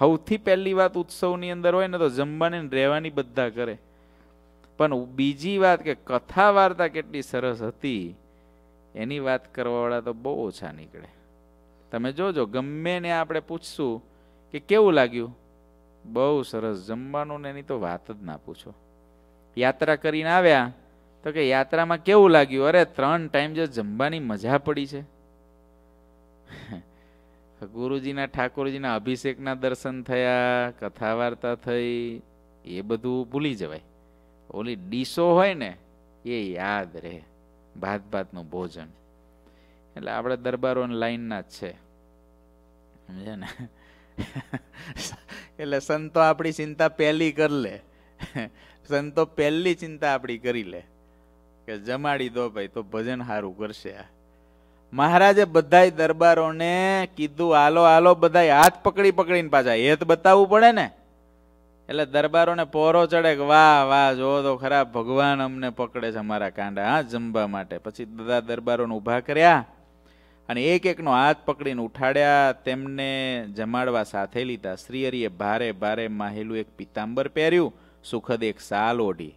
સૌથી પહેલી વાત ઉત્સવની અંદર હોય ને તો જમવાની રહેવાની બધા કરે પણ બીજી વાત કે કથા વાર્તા કેટલી સરસ હતી એની વાત કરવાવાળા તો બહુ ઓછા નીકળે તમે જોજો ગમે ને આપણે પૂછશું કે કેવું લાગ્યું બહુ સરસ જમવાનું ને એની તો વાત જ ના પૂછો યાત્રા કરીને આવ્યા તો કે યાત્રામાં કેવું લાગ્યું અરે ત્રણ ટાઈમ જો જમવાની મજા પડી છે ગુરુજીના ઠાકોરજીના અભિષેકના દર્શન થયા કથા વાર્તા થઈ એ બધું ભૂલી જવાય ઓલી ડીશો હોય ને એ યાદ રહે ભાત ભાતનું ભોજન એટલે આપણે દરબારો લાઈનના જ છે સમજે ને એટલે સંતો આપણી ચિંતા પહેલી કરી લે સંતો પહેલી ચિંતા આપણી કરી લે કે જમાડી દો ભાઈ તો ભજન સારું કરશે આ મહારાજે બધાય દરબારોને કીધું આલો આલો બધાય હાથ પકડી પકડીને પાછા હેત બતાવવું પડે ને એટલે દરબારોને પોરો ચડે કે વાહ વાહ જો તો ખરા ભગવાન અમને પકડે છે અમારા કાંડા હા જમવા માટે પછી બધા દરબારોને ઊભા કર્યા અને એક એકનો હાથ પકડીને ઉઠાડ્યા તેમને જમાડવા સાથે લીધા શ્રી શ્રીહરિએ ભારે ભારે માહેલું એક પિતાંબર પહેર્યું સુખદ એક સાલ ઓઢી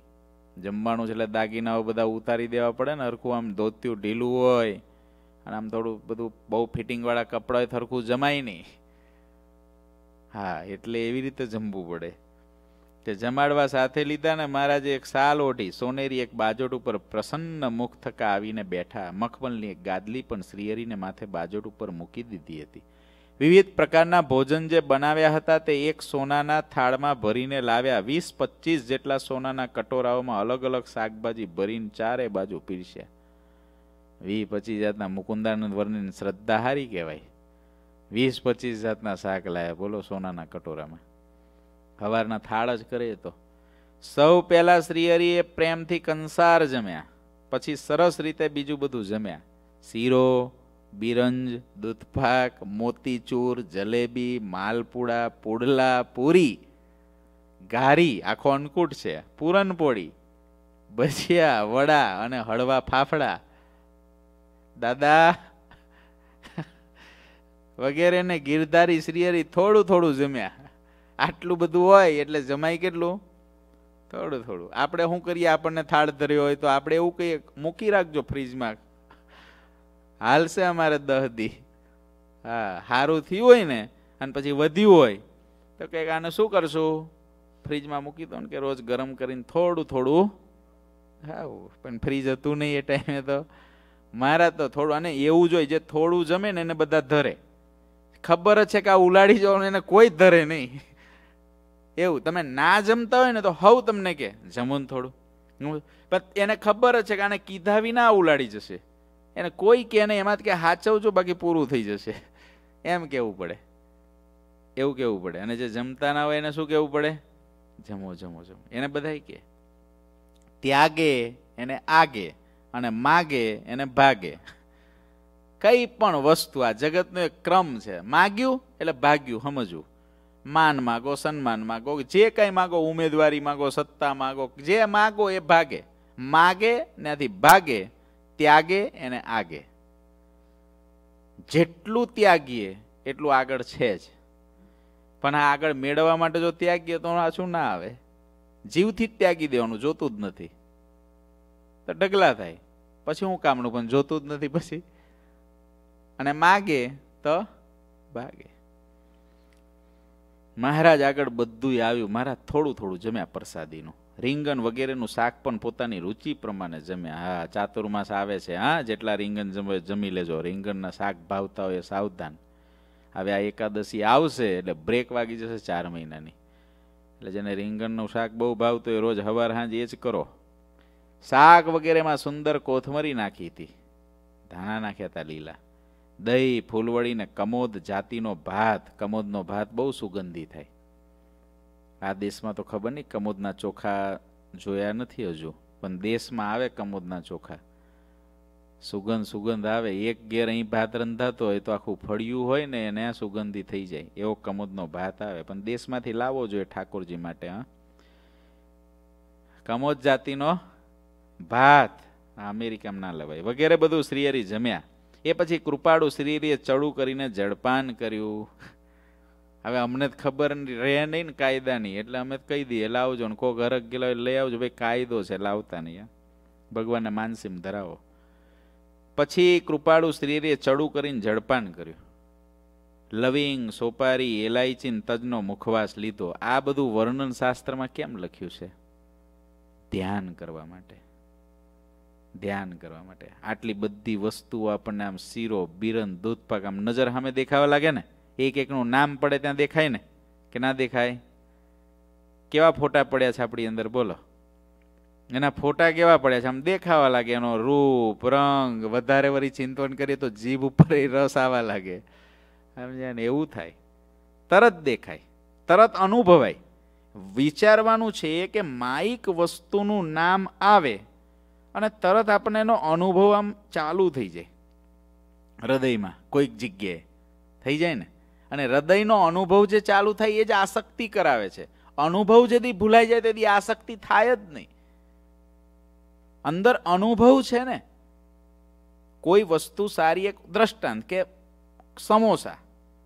જમવાનું છે એટલે દાગીનાઓ બધા ઉતારી દેવા પડે ને હરખું આમ ધોત્યું ઢીલું હોય અને આમ થોડું બધું બહુ ફિટિંગવાળા કપડાં હોય સરખું જમાય નહીં હા એટલે એવી રીતે જમવું પડે કે જમાડવા સાથે લીધા ને મહારાજે એક સાલ ઓઢી સોનેરી એક બાજોટ ઉપર પ્રસન્ન મુખ થકા આવીને બેઠા મખમલની એક ગાદલી પણ શ્રીહરીને માથે બાજોટ ઉપર મૂકી દીધી હતી વિવિધ પ્રકારના ભોજન જે બનાવ્યા હતા તે એક સોનાના થાળમાં ભરીને લાવ્યા વીસ પચીસ જેટલા સોનાના કટોરાઓમાં અલગ અલગ શાકભાજી ભરીને ચારે બાજુ પીરસ્યા વીસ પચીસ જાતના મુકુંદાનંદ વર્ણિન શ્રદ્ધાહારી કહેવાય વીસ પચીસ જાતના શાક લાવ્યા બોલો સોનાના કટોરામાં સવારના થાળ જ કરે તો સૌ પહેલાં શ્રીહરિએ પ્રેમથી કંસાર જમ્યા પછી સરસ રીતે બીજું બધું જમ્યા શીરો બિરંજ દૂધપાક મોતીચૂર જલેબી માલપુડા પુડલા પૂરી ઘારી આખો અન્નકૂટ છે પૂરણપોળી ભજીયા વડા અને હળવા ફાફડા દાદા વગેરેને ગિરધારી શ્રીયરી થોડું થોડું જમ્યા આટલું બધું હોય એટલે જમાય કેટલું થોડું થોડું આપણે શું કરીએ આપણને થાળ ધર્યો હોય તો આપણે એવું કહીએ મૂકી રાખજો ફ્રીજમાં હાલશે અમારે દહ દી હા સારું થયું હોય ને અને પછી વધ્યું હોય તો કે આને શું કરશું ફ્રીજમાં મૂકી દો ને કે રોજ ગરમ કરીને થોડું થોડું ખાવું પણ ફ્રીજ હતું નહીં એ ટાઈમે તો મારા તો થોડું અને એવું જ હોય જે થોડું જમે ને એને બધા ધરે ખબર જ છે કે આ ઉલાડી જવાનું એને કોઈ ધરે નહીં એવું તમે ના જમતા હોય ને તો હવ તમને કે જમો ને થોડું પણ એને ખબર જ છે કે આને કીધા વિના ઉલાડી જશે એને કોઈ કહે નહીં એમાં કે છું બાકી પૂરું થઈ જશે એમ કહેવું પડે એવું કહેવું પડે અને જે જમતા ના હોય એને શું કહેવું પડે જમો જમો જમો એને બધાય કે ત્યાગે એને આગે અને માગે એને ભાગે કઈ પણ વસ્તુ આ જગતનો એક ક્રમ છે માગ્યું એટલે ભાગ્યું સમજવું માન માગો સન્માન માગો જે કંઈ માગો ઉમેદવારી માગો સત્તા માગો જે માગો એ ભાગે માગે ત્યાંથી ભાગે ત્યાગે એને આગે જેટલું ત્યાગીએ એટલું આગળ છે જ પણ આ આગળ મેળવવા માટે જો ત્યાગીએ તો આ શું ના આવે જીવથી જ ત્યાગી દેવાનું જોતું જ નથી તો ડગલા થાય પછી હું કામનું પણ જોતું જ નથી પછી અને માગે તો ભાગે મહારાજ આગળ બધું આવ્યું મારા થોડું થોડું જમ્યા પ્રસાદીનું રીંગણ વગેરેનું શાક પણ પોતાની રુચિ પ્રમાણે જમ્યા હા ચાતુર્માસ આવે છે હા જેટલા રીંગણ જમે જમી લેજો રીંગણના શાક ભાવતા હોય સાવધાન હવે આ એકાદશી આવશે એટલે બ્રેક વાગી જશે ચાર મહિનાની એટલે જેને રીંગણનું શાક બહુ ભાવતું હોય રોજ હવાર હાંજ એ જ કરો શાક વગેરેમાં સુંદર કોથમરી નાખી હતી ધાણા નાખ્યા હતા લીલા દહીં ફૂલવડી ને કમોદ જાતિનો ભાત કમોદનો ભાત બહુ સુગંધી થાય આ દેશમાં તો ખબર નહીં કમોદના ચોખા જોયા નથી હજુ પણ દેશમાં આવે કમોદના ચોખા સુગંધ સુગંધ આવે એક ઘેર અહીં ભાત રંધાતો હોય તો આખું ફળિયું હોય ને એને સુગંધી થઈ જાય એવો કમોદનો ભાત આવે પણ દેશમાંથી લાવવો જોઈએ ઠાકોરજી માટે હા કમોદ જાતિનો ભાત અમેરિકામાં ના લેવાય વગેરે બધું શ્રીયરી જમ્યા એ પછી કૃપાળુ શ્રીયરીએ ચડું કરીને જળપાન કર્યું હવે અમને જ ખબર રહે નહીં ને કાયદાની એટલે અમે કહી દઈએ લાવજો ને કોક ઘરક ગયેલા લઈ આવજો ભાઈ કાયદો છે લાવતા નહીં ભગવાનને માનસીમ ધરાવો પછી કૃપાળુ શ્રીરે ચડું કરીને જળપાન કર્યું લવિંગ સોપારી એલાયચીન તજનો મુખવાસ લીધો આ બધું વર્ણન શાસ્ત્રમાં કેમ લખ્યું છે ધ્યાન કરવા માટે ધ્યાન કરવા માટે આટલી બધી વસ્તુઓ આપણને આમ શીરો બિરન દૂધપાક આમ નજર સામે દેખાવા લાગે ને એક એકનું નામ પડે ત્યાં દેખાય ને કે ના દેખાય કેવા ફોટા પડ્યા છે આપણી અંદર બોલો એના ફોટા કેવા પડ્યા છે આમ દેખાવા લાગે એનો રૂપ રંગ વધારે વરી ચિંતન કરીએ તો જીભ ઉપર એ રસ આવવા લાગે સમજ્યા ને એવું થાય તરત દેખાય તરત અનુભવાય વિચારવાનું છે કે માઇક વસ્તુનું નામ આવે અને તરત આપણને એનો અનુભવ આમ ચાલુ થઈ જાય હૃદયમાં કોઈક જગ્યાએ થઈ જાય ને અને હૃદયનો અનુભવ જે ચાલુ થાય એ જ આસક્તિ કરાવે છે અનુભવ જેથી ભૂલાઈ જાય તેથી આસક્તિ થાય જ નહીં અંદર અનુભવ છે ને કોઈ વસ્તુ સારી એક દ્રષ્ટાંત કે સમોસા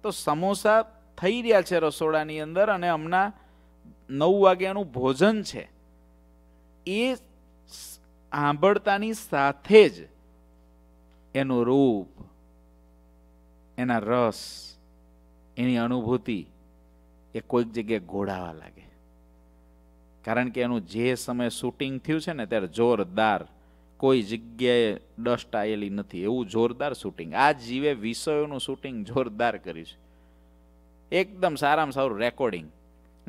તો સમોસા થઈ રહ્યા છે રસોડાની અંદર અને હમણાં નવ વાગ્યાનું ભોજન છે એ સાંભળતાની સાથે જ એનું રૂપ એના રસ એની અનુભૂતિ એ કોઈક જગ્યાએ ઘોડાવા લાગે કારણ કે એનું જે સમય શૂટિંગ થયું છે ને ત્યારે જોરદાર કોઈ જગ્યાએ ડસ્ટ આવેલી નથી એવું જોરદાર શૂટિંગ આ જીવે વિષયોનું શૂટિંગ જોરદાર કર્યું છે એકદમ સારામાં સારું રેકોર્ડિંગ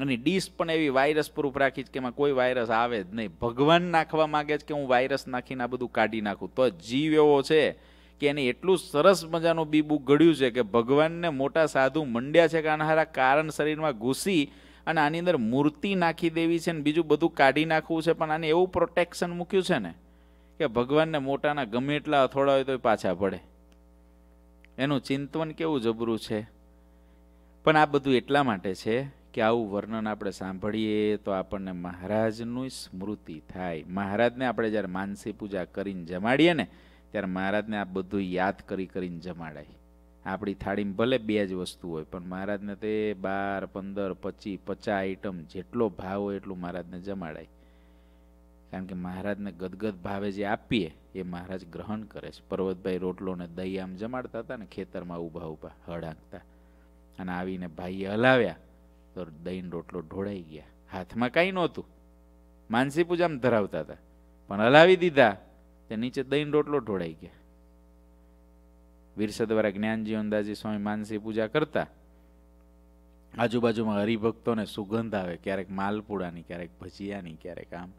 અને ડીશ પણ એવી વાયરસ પ્રૂફ રાખી છે કે એમાં કોઈ વાયરસ આવે જ નહીં ભગવાન નાખવા માગે છે કે હું વાયરસ નાખીને આ બધું કાઢી નાખું તો જીવ એવો છે કે એને એટલું સરસ મજાનું બીબું ઘડ્યું છે કે ભગવાનને મોટા સાધુ મંડ્યા છે કે કારણ શરીરમાં ઘૂસી અને આની અંદર મૂર્તિ નાખી દેવી છે ને બીજું બધું કાઢી નાખવું છે પણ આને એવું પ્રોટેક્શન મૂક્યું છે ને કે ભગવાનને મોટાના ગમે એટલા અથોડા હોય તો પાછા પડે એનું ચિંતવન કેવું જબરું છે પણ આ બધું એટલા માટે છે કે આવું વર્ણન આપણે સાંભળીએ તો આપણને મહારાજનું સ્મૃતિ થાય મહારાજને આપણે જ્યારે માનસી પૂજા કરીને જમાડીએ ને ત્યારે મહારાજને આ બધું યાદ કરી કરીને જમાડાય આપણી થાળીમાં ભલે બે જ વસ્તુ હોય પણ મહારાજને તે બાર પંદર પચીસ પચાસ આઈટમ જેટલો ભાવ હોય એટલું મહારાજને જમાડાય કારણ કે મહારાજને ગદગદ ભાવે જે આપીએ એ મહારાજ ગ્રહણ કરે છે પર્વતભાઈ રોટલોને દહીં આમ જમાડતા હતા ને ખેતરમાં ઊભા ઊભા હળાંકતા અને આવીને ભાઈએ હલાવ્યા તો દહીં રોટલો ઢોળાઈ ગયા હાથમાં કાંઈ નહોતું માનસી પૂજામાં ધરાવતા હતા પણ હલાવી દીધા તે નીચે દહીં રોટલો ઢોળાઈ ગયા વિરસદ દ્વારા જ્ઞાનજી અંદાજી સ્વામી માનસી પૂજા કરતા આજુબાજુમાં હરિભક્તોને સુગંધ આવે ક્યારેક માલપુડાની ક્યારેક ભજીયાની ક્યારેક આમ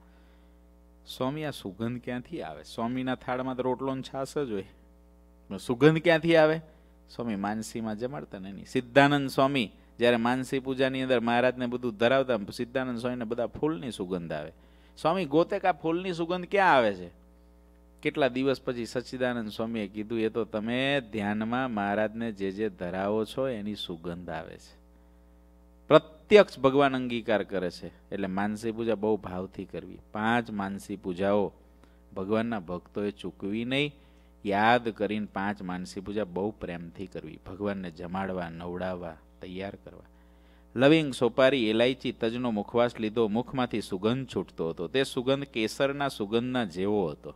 સ્વામી આ સુગંધ ક્યાંથી આવે સ્વામીના થાળમાં તો રોટલો છાસ જ હોય સુગંધ ક્યાંથી આવે સ્વામી માનસીમાં જમાડતા ને નહીં સિદ્ધાનંદ સ્વામી જ્યારે માનસી પૂજાની અંદર મહારાજને બધું ધરાવતા સિદ્ધાનંદ સ્વામીને બધા ફૂલની સુગંધ આવે સ્વામી ગોતે આ ફૂલની સુગંધ ક્યાં આવે છે કેટલા દિવસ પછી સચ્ચિદાનંદ સ્વામીએ કીધું એ તો તમે ધ્યાનમાં મહારાજને જે જે ધરાવો છો એની સુગંધ આવે છે પ્રત્યક્ષ ભગવાન અંગીકાર કરે છે એટલે માનસી પૂજા બહુ ભાવથી કરવી પાંચ માનસી પૂજાઓ ભગવાનના ભક્તોએ ચૂકવી નહીં યાદ કરીને પાંચ માનસી પૂજા બહુ પ્રેમથી કરવી ભગવાનને જમાડવા નવડાવવા તૈયાર કરવા લવિંગ સોપારી એલાયચી તજનો મુખવાસ લીધો મુખમાંથી સુગંધ છૂટતો હતો તે સુગંધ કેસરના સુગંધના જેવો હતો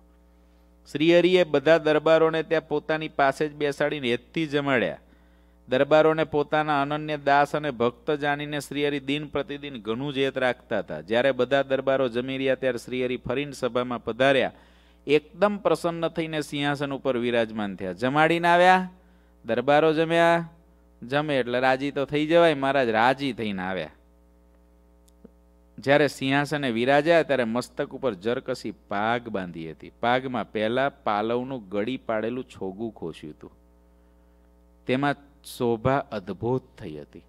શ્રીહરિએ બધા દરબારોને ત્યાં પોતાની પાસે જ બેસાડીને હેતથી જમાડ્યા દરબારોને પોતાના અનન્ય દાસ અને ભક્ત જાણીને શ્રીહરિ દિન પ્રતિદિન ઘણું જ હેત રાખતા હતા જ્યારે બધા દરબારો જમી રહ્યા ત્યારે શ્રીહરિ ફરીને સભામાં પધાર્યા એકદમ પ્રસન્ન થઈને સિંહાસન ઉપર વિરાજમાન થયા જમાડીને આવ્યા દરબારો જમ્યા જમે એટલે રાજી તો થઈ જવાય મહારાજ રાજી થઈને આવ્યા જ્યારે સિંહાસને વિરાજ્યા ત્યારે મસ્તક ઉપર જરકસી પાગ બાંધી હતી પાગમાં પહેલાં પાલવનું ગળી પાડેલું છોગું ખોસ્યું હતું તેમાં શોભા અદ્ભુત થઈ હતી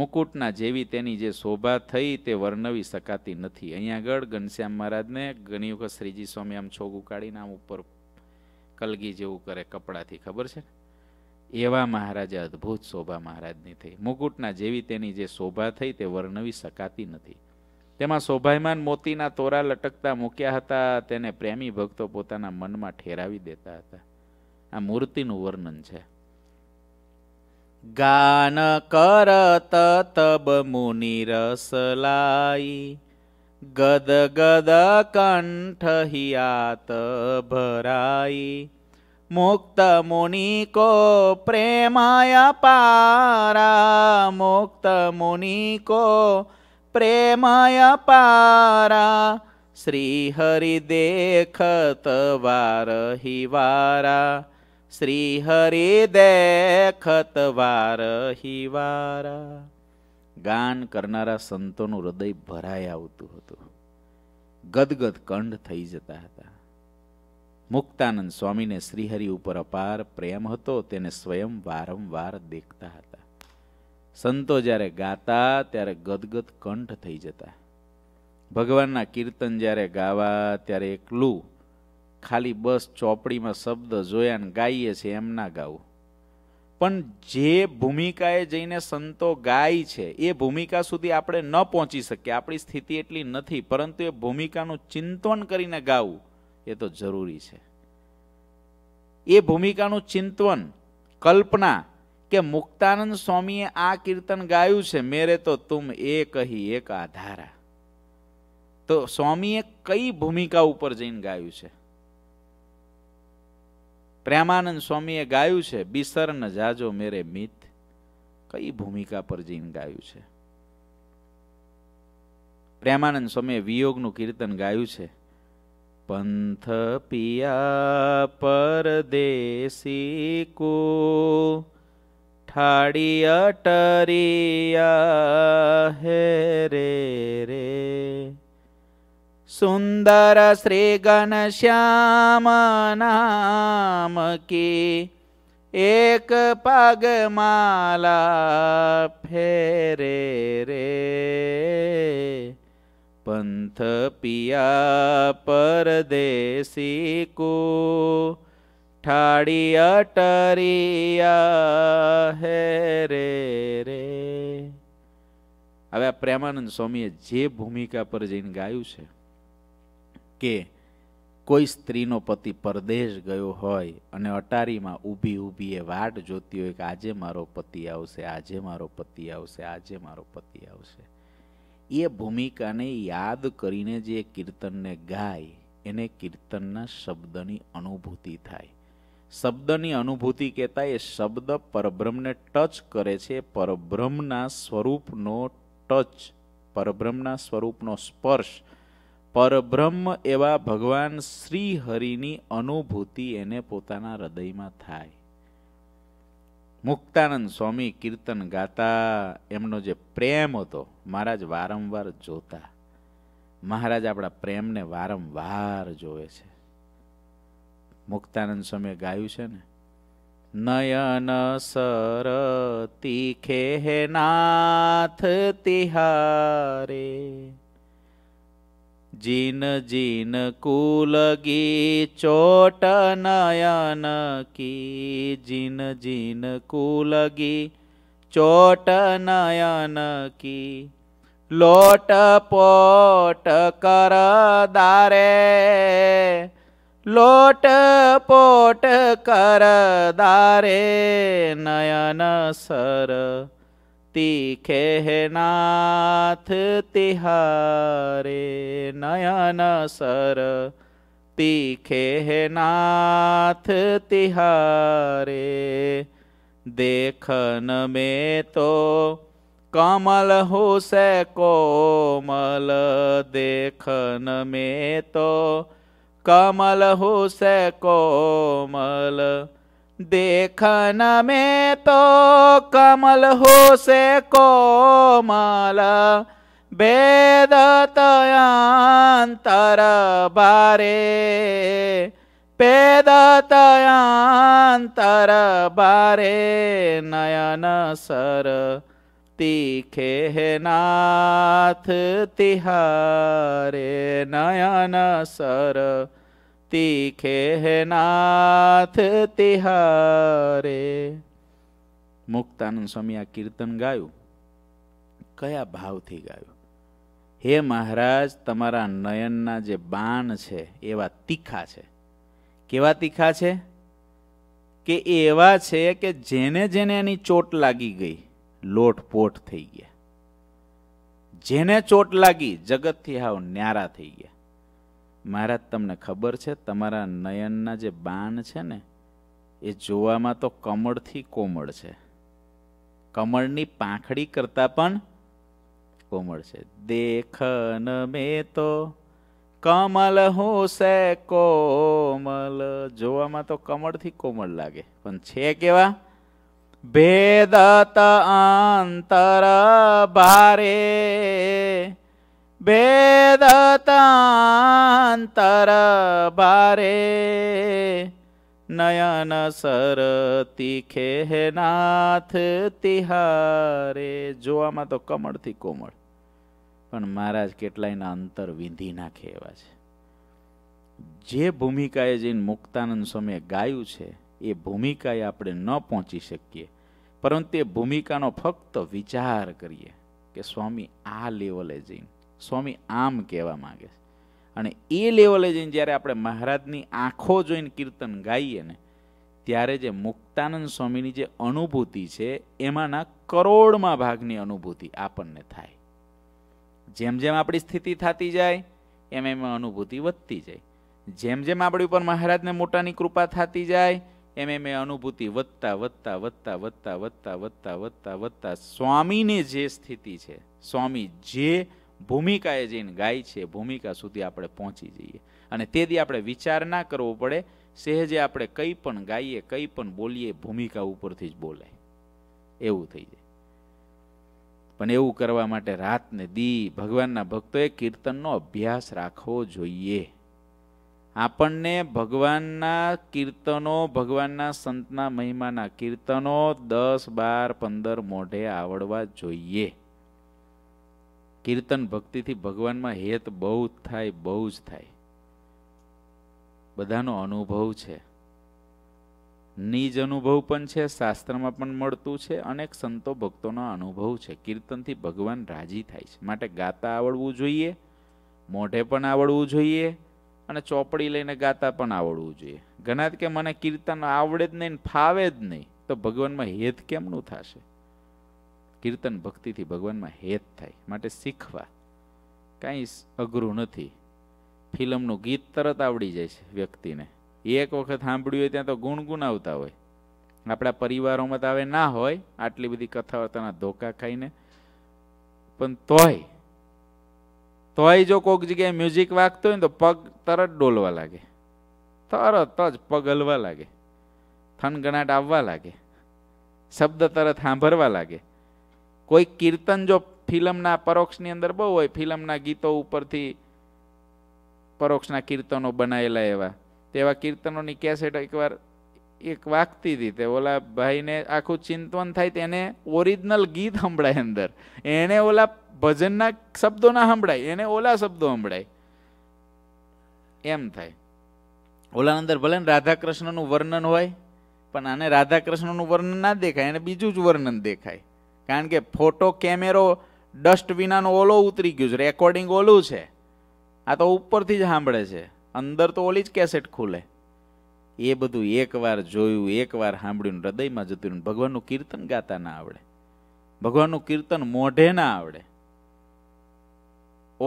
મુકુટના જેવી તેની જે શોભા થઈ તે વર્ણવી શકાતી નથી અહીંયા આગળ ઘનશ્યામ મહારાજને ઘણી વખત શ્રીજી સ્વામી આમ છોગું કાઢીને આમ ઉપર કલગી જેવું કરે કપડાથી ખબર છે એવા મહારાજા અદ્ભુત શોભા મહારાજની થઈ મુકુટના જેવી તેની જે શોભા થઈ તે વર્ણવી શકાતી નથી તેમાં શોભાયમાન મોતીના તોરા લટકતા મૂક્યા હતા તેને પ્રેમી ભક્તો પોતાના મનમાં ઠેરાવી દેતા હતા આ મૂર્તિનું વર્ણન છે ગાન કરત તબ મુનિ રસલાઈ લાઈ ગદ ગદ કંઠ હિયાત ભરાઈ મુક્ત મુનિ કો પ્રેમાય પારા મુક્ત મુનિ કો પ્રેમય પારા શ્રીહરિ દેખત વારહી વારા શ્રી દેખત વારહી વારા ગાન કરનારા સંતોનું હૃદય ભરાઈ આવતું હતું ગદગદ કંઠ થઈ જતા હતા મુક્તાનંદ સ્વામીને શ્રીહરિ ઉપર અપાર પ્રેમ હતો તેને સ્વયં વારંવાર દેખતા હતા સંતો જ્યારે ગાતા ત્યારે ગદગદ કંઠ થઈ જતા ભગવાનના કીર્તન જ્યારે ગાવા ત્યારે એકલું ખાલી બસ ચોપડીમાં શબ્દ જોયા ને ગાઈએ છીએ એમ ના ગાવું પણ જે ભૂમિકાએ જઈને સંતો ગાય છે એ ભૂમિકા સુધી આપણે ન પહોંચી શકીએ આપણી સ્થિતિ એટલી નથી પરંતુ એ ભૂમિકાનું ચિંતન કરીને ગાવું એ તો જરૂરી છે એ ભૂમિકાનું ચિંતન કલ્પના કે મુક્તાનંદ સ્વામીએ આ કીર્તન ગાયું છે મેરે તો તુમ એક હી એક આધારા તો સ્વામીએ કઈ ભૂમિકા ઉપર જઈને ગાયું છે પ્રેમાનંદ સ્વામીએ ગાયું છે બિસર ન જાજો મેરે મિત કઈ ભૂમિકા પર જઈને ગાયું છે પ્રેમાનંદ સ્વામીએ વિયોગનું કીર્તન ગાયું છે પંથ પિયા પરદેશી કો ठाड़ी अटरिया हे रे रे सुंदर श्री गण श्याम नाम की एक पग माला फेरे रे पंथ पिया परदेसी को ठाड़ी अटरिया રે રે હવે આ પ્રેમાનંદ સ્વામીએ જે ભૂમિકા પર જઈને ગાયું છે કે કોઈ સ્ત્રીનો પતિ પરદેશ ગયો હોય અને અટારીમાં ઊભી ઊભી એ વાટ જોતી હોય કે આજે મારો પતિ આવશે આજે મારો પતિ આવશે આજે મારો પતિ આવશે એ ભૂમિકાને યાદ કરીને જે કીર્તનને ગાય એને કીર્તનના શબ્દની અનુભૂતિ થાય શબ્દની અનુભૂતિ કહેતા એ શબ્દ પરબ્રહ્મને ટચ કરે છે પરબ્રહ્મના સ્વરૂપનો ટચ પરબ્રહ્મના સ્વરૂપનો સ્પર્શ પરબ્રહ્મ એવા ભગવાન શ્રી હરિની અનુભૂતિ એને પોતાના હૃદયમાં થાય મુક્તાનંદ સ્વામી કીર્તન ગાતા એમનો જે પ્રેમ હતો મહારાજ વારંવાર જોતા મહારાજ આપણા પ્રેમને વારંવાર જોવે છે મુક્તાનંદ સ્વામીએ ગાયું છે ને નયન સર તીખે હે નાથ તિહારે જીન જીન કુલગી ચોટ નયન કી જીન જીન કુલગી ચોટ નયન કી લોટ પોટ કર દારે લોટ પોટ કર દારે નયન સર તીખે હે નાથ તિહારે નયન સર તીખે હે નાથ તિહારે देखन में तो कमल हो से कोमल देखन में तो કમલ હુસે કોમલ देखन में तो कमल हुसे कोमल वेदतयांतर बारे पेदतयांतर बारे नयन सर તીખે नाथ तिहारे नयन सर तीखे નાથ તિહારે મુક્તાનંદ સ્વામી આ કીર્તન ગાયું કયા ભાવથી ગાયું હે મહારાજ તમારા નયનના જે બાણ છે એવા તીખા છે કેવા તીખા છે કે એવા છે કે જેને જેને એની ચોટ લાગી ગઈ લોટપોટ થઈ ગયા જેને ચોટ લાગી જગતથી હાવ ન્યારા થઈ ગયા મહારાજ તમને ખબર છે તમારા નયનના જે બાણ છે ને એ જોવામાં તો કમળથી કોમળ છે કમળની પાંખડી કરતાં પણ કોમળ છે દેખન મેં તો કમલ હું સે કોમલ જોવામાં તો કમળથી કોમળ લાગે પણ છે કેવા भेदत अन्तर भारे वेदतान्तर बारे नयन સરતી હે નાથ તિહારે જોવામાં તો કમળથી કોમળ પણ મહારાજ કેટલાયના અંતર વિંધી નાખે એવા છે જે ભૂમિકાએ જઈને મુક્તાનંદ સ્વામીએ ગાયું છે એ ભૂમિકાએ આપણે ન પહોંચી શકીએ પરંતુ એ ભૂમિકાનો ફક્ત વિચાર કરીએ કે સ્વામી આ લેવલે જઈને સ્વામી આમ કહેવા માગે છે અને એ લેવલે જઈને જ્યારે આપણે મહારાજની આંખો જોઈને કીર્તન ગાઈએ ને ત્યારે જે મુક્તાનંદ સ્વામીની જે અનુભૂતિ છે એમાંના કરોડમાં ભાગની અનુભૂતિ આપણને થાય જેમ જેમ આપણી સ્થિતિ થતી જાય એમ એમ અનુભૂતિ વધતી જાય જેમ જેમ આપણી ઉપર મહારાજને મોટાની કૃપા થતી જાય એમ એમ એ અનુભૂતિ વધતા વધતા વધતા વધતા વધતા વધતા વધતા વધતા સ્વામીને જે સ્થિતિ છે સ્વામી જે ભૂમિકાએ જઈને ગાય છે ભૂમિકા સુધી આપણે પહોંચી જઈએ અને તેથી આપણે વિચાર ના કરવો પડે સહેજે આપણે કંઈ પણ ગાઈએ કંઈ પણ બોલીએ ભૂમિકા ઉપરથી જ બોલાય એવું થઈ જાય પણ એવું કરવા માટે રાતને દી ભગવાનના ભક્તોએ કીર્તનનો અભ્યાસ રાખવો જોઈએ આપણને ભગવાનના કીર્તનો ભગવાનના સંતના મહિમાના કીર્તનો દસ બાર પંદર મોઢે આવડવા જોઈએ કીર્તન ભક્તિથી ભગવાનમાં હેત બહુ જ થાય બહુ જ થાય બધાનો અનુભવ છે નિજ અનુભવ પણ છે શાસ્ત્રમાં પણ મળતું છે અનેક સંતો ભક્તોનો અનુભવ છે કીર્તનથી ભગવાન રાજી થાય છે માટે ગાતા આવડવું જોઈએ મોઢે પણ આવડવું જોઈએ અને ચોપડી લઈને ગાતા પણ આવડવું જોઈએ ઘણા કે મને કીર્તન આવડે જ નહીં ફાવે જ નહીં તો ભગવાનમાં હેત કેમનું થશે કીર્તન ભક્તિથી ભગવાનમાં હેત થાય માટે શીખવા કાંઈ અઘરું નથી ફિલ્મનું ગીત તરત આવડી જાય છે વ્યક્તિને એક વખત સાંભળ્યું હોય ત્યાં તો ગુણગુણાવતા હોય આપણા પરિવારોમાં તો હવે ના હોય આટલી બધી કથા વાર્તાના ધોકા ખાઈને પણ તોય તોય જો કોઈક જગ્યાએ મ્યુઝિક વાગતું હોય ને તો પગ તરત ડોલવા લાગે તરત જ પગ હલવા લાગે થનગણાટ આવવા લાગે શબ્દ તરત સાંભળવા લાગે કોઈ કીર્તન જો ફિલ્મના પરોક્ષની અંદર બહુ હોય ફિલ્મના ગીતો ઉપરથી પરોક્ષના કીર્તનો બનાવેલા એવા તેવા કીર્તનોની કેસેટ એકવાર એક વાગતી રીતે ઓલા ભાઈને આખું ચિંતવન થાય તેને ઓરિજિનલ ગીત સંભળાય અંદર એને ઓલા ભજનના શબ્દો ના સંભળાય એને ઓલા શબ્દો સંભળાય એમ થાય ઓલા અંદર ભલે ને રાધાકૃષ્ણનું વર્ણન હોય પણ આને રાધાકૃષ્ણનું વર્ણન ના દેખાય એને બીજું જ વર્ણન દેખાય કારણ કે ફોટો કેમેરો ડસ્ટ વિનાનો ઓલો ઉતરી ગયું છે રેકોર્ડિંગ ઓલું છે આ તો ઉપરથી જ સાંભળે છે અંદર તો ઓલી જ કેસેટ ખુલે એ બધું એકવાર જોયું એકવાર સાંભળ્યું હૃદયમાં જતું રહ્યું ભગવાનનું કીર્તન ગાતા ના આવડે ભગવાનનું કીર્તન મોઢે ના આવડે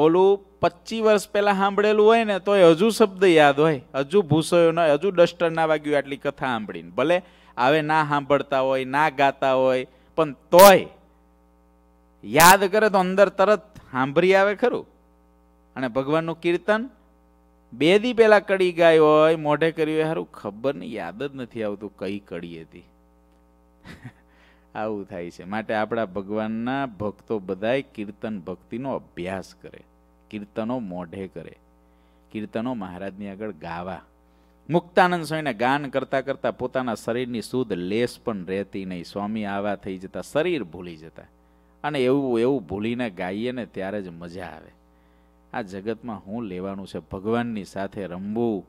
ઓલું પચીસ વર્ષ પહેલાં સાંભળેલું હોય ને તો એ હજુ શબ્દ યાદ હોય હજુ ભૂસયો ન હજુ ડસ્ટર ના વાગ્યું આટલી કથા સાંભળીને ભલે આવે ના સાંભળતા હોય ના ગાતા હોય પણ તોય યાદ કરે તો અંદર તરત સાંભળી આવે ખરું અને ભગવાનનું કીર્તન બે દી પહેલાં કડી ગાય હોય મોઢે કર્યું હોય સારું ખબર નહીં યાદ જ નથી આવતું કઈ કડી હતી આવું થાય છે માટે આપણા ભગવાનના ભક્તો બધાય કીર્તન ભક્તિનો અભ્યાસ કરે કીર્તનો મોઢે કરે કીર્તનો મહારાજની આગળ ગાવા મુક્તાનંદ સ્વામીને ગાન કરતાં કરતાં પોતાના શરીરની શુદ્ધ લેસ પણ રહેતી નહીં સ્વામી આવા થઈ જતા શરીર ભૂલી જતા અને એવું એવું ભૂલીને ગાઈએ ને ત્યારે જ મજા આવે આ જગતમાં હું લેવાનું છે ભગવાનની સાથે રમવું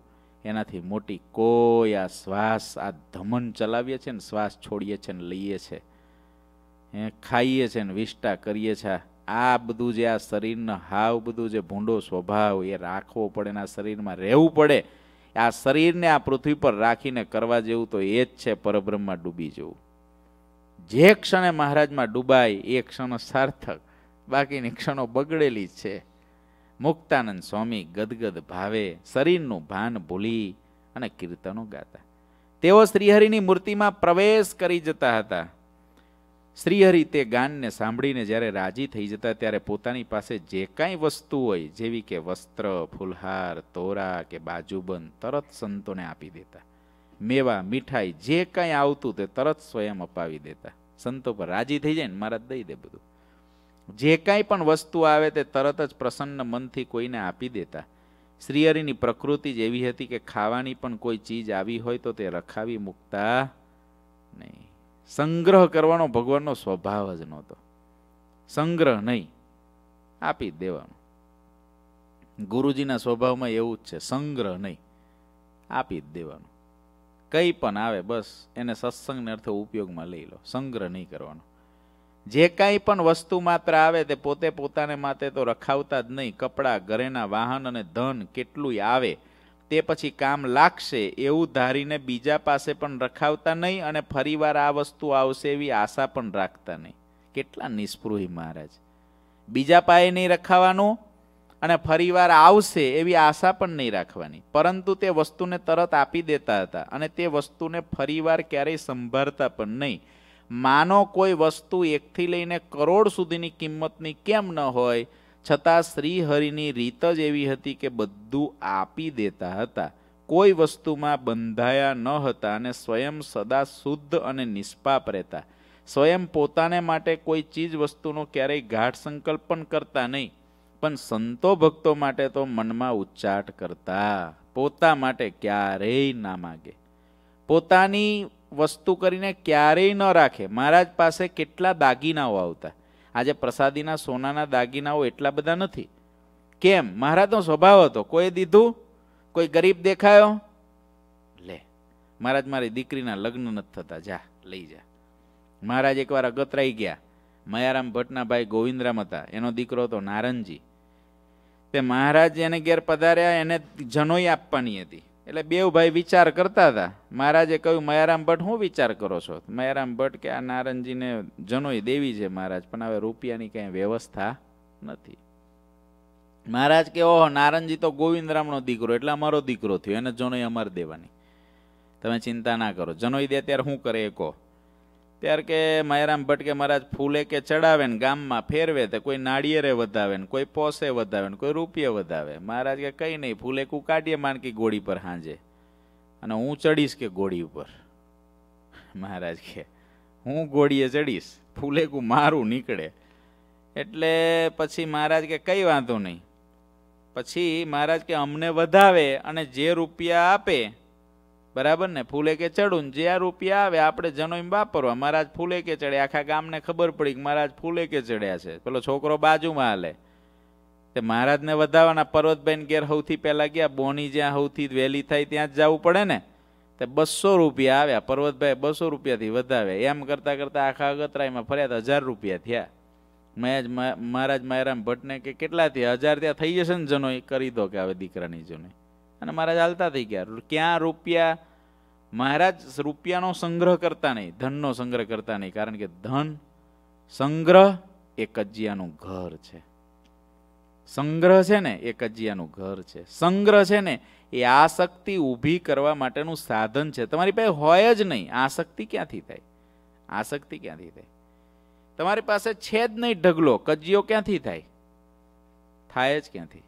એનાથી મોટી કોઈ આ શ્વાસ આ ધમન ચલાવીએ છીએ ને શ્વાસ છોડીએ છીએ ને લઈએ છીએ એ ખાઈએ છીએ ને વિષ્ટા કરીએ છીએ આ બધું જે આ શરીરનો હાવ બધું જે ભૂંડો સ્વભાવ એ રાખવો પડે એના શરીરમાં રહેવું પડે આ શરીરને આ પૃથ્વી પર રાખીને કરવા જેવું તો એ જ છે પરબ્રહ્મમાં ડૂબી જવું જે ક્ષણે મહારાજમાં ડૂબાય એ ક્ષણ સાર્થક બાકીની ક્ષણો બગડેલી જ છે મુક્તાનંદ સ્વામી ગદગદ ભાવે શરીરનું ભાન ભૂલી અને કીર્તનો ગાતા તેઓ શ્રીહરિની મૂર્તિમાં પ્રવેશ કરી જતા હતા શ્રીહરિ તે ગાનને સાંભળીને જ્યારે રાજી થઈ જતા ત્યારે પોતાની પાસે જે કાંઈ વસ્તુ હોય જેવી કે વસ્ત્ર ફૂલહાર તોરા કે બાજુબંધ તરત સંતોને આપી દેતા મેવા મીઠાઈ જે કાંઈ આવતું તે તરત સ્વયં અપાવી દેતા સંતો પર રાજી થઈ જાય ને મહારાજ દઈ દે બધું જે કાંઈ પણ વસ્તુ આવે તે તરત જ પ્રસન્ન મનથી કોઈને આપી દેતા શ્રીહરિની પ્રકૃતિ જ એવી હતી કે ખાવાની પણ કોઈ ચીજ આવી હોય તો તે રખાવી મૂકતા નહીં સંગ્રહ કરવાનો ભગવાનનો સ્વભાવ જ નહોતો સંગ્રહ નહીં આપી દેવાનો ગુરુજીના સ્વભાવમાં એવું જ છે સંગ્રહ નહીં આપી જ દેવાનો કંઈ પણ આવે બસ એને સત્સંગને અર્થે ઉપયોગમાં લઈ લો સંગ્રહ નહીં કરવાનો જે કાંઈ પણ વસ્તુ માત્ર આવે તે પોતે પોતાને માટે તો રખાવતા જ નહીં કપડાં ઘરેના વાહન અને ધન કેટલું આવે તે પછી કામ લાગશે એવું ધારીને બીજા પાસે પણ રખાવતા નહીં અને ફરીવાર આ વસ્તુ આવશે એવી આશા પણ રાખતા નહીં કેટલા નિસ્પૃહી મહારાજ બીજા પાયે નહીં રખાવાનું અને ફરીવાર આવશે એવી આશા પણ નહીં રાખવાની પરંતુ તે વસ્તુને તરત આપી દેતા હતા અને તે વસ્તુને ફરીવાર ક્યારેય સંભાળતા પણ નહીં માનો કોઈ વસ્તુ એકથી લઈને કરોડ સુધીની કિંમતની કેમ ન હોય છતાં શ્રીહરિની રીત જ એવી હતી કે બધું આપી દેતા હતા કોઈ વસ્તુમાં બંધાયા ન હતા અને સ્વયં સદા શુદ્ધ અને નિષ્પાપ રહેતા સ્વયં પોતાને માટે કોઈ ચીજ વસ્તુનો ક્યારેય ગાઢ સંકલ્પ પણ કરતા નહીં પણ સંતો ભક્તો માટે તો મનમાં ઉચ્ચાટ કરતા પોતા માટે ક્યારેય ના માગે પોતાની વસ્તુ કરીને ક્યારેય ન રાખે મહારાજ પાસે કેટલા દાગીનાઓ આવતા આજે પ્રસાદીના સોનાના દાગીનાઓ એટલા બધા નથી કેમ મહારાજનો સ્વભાવ હતો કોઈ દીધું કોઈ ગરીબ દેખાયો લે મહારાજ મારી દીકરીના લગ્ન નથી થતા જા લઈ જા મહારાજ એકવાર અગતરાઈ ગયા મયારામ ભટ્ટના ભાઈ ગોવિંદરામ હતા એનો દીકરો હતો નારણજી તે મહારાજ એને ઘેર પધાર્યા એને જનોઈ આપવાની હતી એટલે બે ભાઈ વિચાર કરતા હતા મહારાજે કહ્યું મયારામ ભટ્ટ હું વિચાર કરો છો મયારામ ભટ્ટ કે આ નારણજીને જનોય દેવી છે મહારાજ પણ હવે રૂપિયાની કાંઈ વ્યવસ્થા નથી મહારાજ કે ઓહો નારણજી તો ગોવિંદરામનો દીકરો એટલે અમારો દીકરો થયો એને જનોય અમર દેવાની તમે ચિંતા ના કરો જનોય દે ત્યારે શું કરે એ કહો ત્યારે કે માયરામ ભટ્ટ કે મહારાજ ફૂલે કે ચડાવે ને ગામમાં ફેરવે તો કોઈ નાળિયેરે વધાવે ને કોઈ પોસે વધાવે ને કોઈ રૂપિયે વધાવે મહારાજ કે કંઈ નહીં ફૂલે કું કાઢીએ માનકી ગોળી પર હાંજે અને હું ચડીશ કે ગોળી ઉપર મહારાજ કે હું ગોળીએ ચડીશ ફૂલેકું મારું નીકળે એટલે પછી મહારાજ કે કંઈ વાંધો નહીં પછી મહારાજ કે અમને વધાવે અને જે રૂપિયા આપે બરાબર ને ફૂલે કે ચડું જે આ રૂપિયા આવે આપણે જનોઈમ વાપરવા મહારાજ ફૂલે કે ચડે આખા ગામને ખબર પડી કે મહારાજ ફૂલે કે ચડ્યા છે પેલો છોકરો બાજુમાં હાલે તે મહારાજને વધાવવાના પર્વતબેન ઘેર સૌથી પહેલાં ગયા બોની જ્યાં સૌથી વહેલી થાય ત્યાં જ જવું પડે ને તે બસો રૂપિયા આવ્યા પર્વતભાઈ બસો રૂપિયાથી વધાવે એમ કરતાં કરતાં આખા અગતરાયમાં ફર્યા હજાર રૂપિયા થયા મેં જ મહારાજ માયરામ ભટ્ટને કે કેટલા થયા હજાર ત્યાં થઈ જશે ને જનોઈ કરી દો કે હવે દીકરાની જનોઈ અને મહારાજ હાલતા થઈ ગયા ક્યાં રૂપિયા મહારાજ રૂપિયાનો સંગ્રહ કરતા નહીં ધનનો સંગ્રહ કરતા નહીં કારણ કે ધન સંગ્રહ એ કજિયાનું ઘર છે સંગ્રહ છે ને એ કજિયાનું ઘર છે સંગ્રહ છે ને એ આસક્તિ ઊભી કરવા માટેનું સાધન છે તમારી પાસે હોય જ નહીં આસક્તિ ક્યાંથી થાય આસક્તિ ક્યાંથી થાય તમારી પાસે છે જ નહીં ઢગલો કજિયો ક્યાંથી થાય થાય જ ક્યાંથી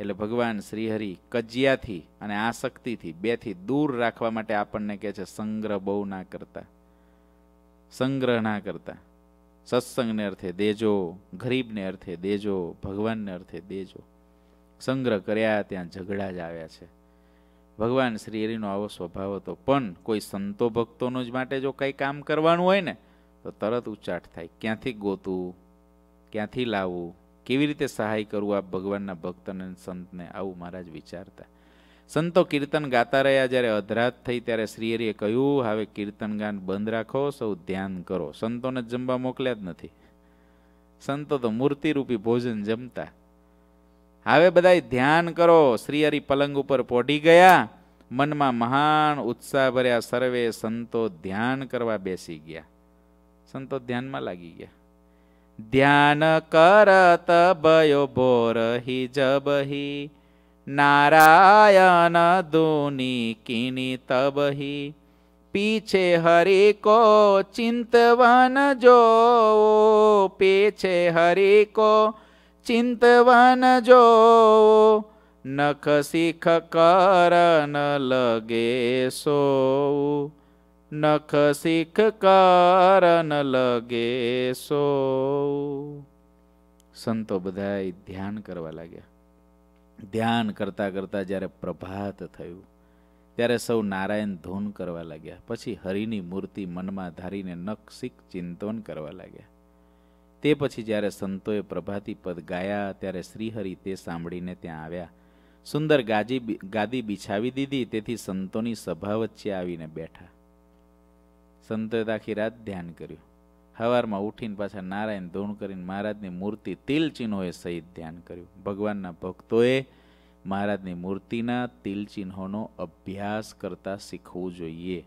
એટલે ભગવાન શ્રીહરિ કજિયાથી અને આસક્તિથી બેથી દૂર રાખવા માટે આપણને કહે છે સંગ્રહ બહુ ના કરતા સંગ્રહ ના કરતા સત્સંગને અર્થે દેજો ગરીબને અર્થે દેજો ભગવાનને અર્થે દેજો સંગ્રહ કર્યા ત્યાં ઝઘડા જ આવ્યા છે ભગવાન શ્રીહરિનો આવો સ્વભાવ હતો પણ કોઈ સંતો ભક્તોનો જ માટે જો કંઈ કામ કરવાનું હોય ને તો તરત ઉચાટ થાય ક્યાંથી ગોતવું ક્યાંથી લાવવું કેવી રીતે સહાય કરવું આ ભગવાનના ભક્ત અને સંતને આવું મહારાજ વિચારતા સંતો કીર્તન ગાતા રહ્યા જ્યારે અધરાત થઈ ત્યારે શ્રીહરિએ કહ્યું હવે કીર્તન ગાન બંધ રાખો સૌ ધ્યાન કરો સંતોને જમવા મોકલ્યા જ નથી સંતો તો મૂર્તિરૂપી ભોજન જમતા હવે બધા ધ્યાન કરો શ્રીહરિ પલંગ ઉપર પોઢી ગયા મનમાં મહાન ઉત્સાહ ભર્યા સર્વે સંતો ધ્યાન કરવા બેસી ગયા સંતો ધ્યાનમાં લાગી ગયા ધ્યાન કરત બયો બોર હિ જબહી નારાયણ ધૂની કિની તબહી પીછે હરિ કો ચિંતવન જો પીછે હરિ કો ચિંતવન જો નખ શીખ કરન લગે સો નખ શીખ કારણ લગે સો સંતો બધા ધ્યાન કરવા લાગ્યા ધ્યાન કરતા કરતા જ્યારે પ્રભાત થયું ત્યારે સૌ નારાયણ ધૂન કરવા લાગ્યા પછી હરિની મૂર્તિ મનમાં ધારીને નખ શીખ ચિંતન કરવા લાગ્યા તે પછી જ્યારે સંતોએ પ્રભાતી પદ ગાયા ત્યારે શ્રીહરિ તે સાંભળીને ત્યાં આવ્યા સુંદર ગાજી ગાદી બિછાવી દીધી તેથી સંતોની સભા વચ્ચે આવીને બેઠા સંતે રાત ધ્યાન કર્યું સવારમાં ઉઠીને પાછા નારાયણ ધૂણ કરીને મહારાજની મૂર્તિ તિલચિહ્નોએ સહિત ધ્યાન કર્યું ભગવાનના ભક્તોએ મહારાજની મૂર્તિના તિલચિહ્નોનો અભ્યાસ કરતાં શીખવું જોઈએ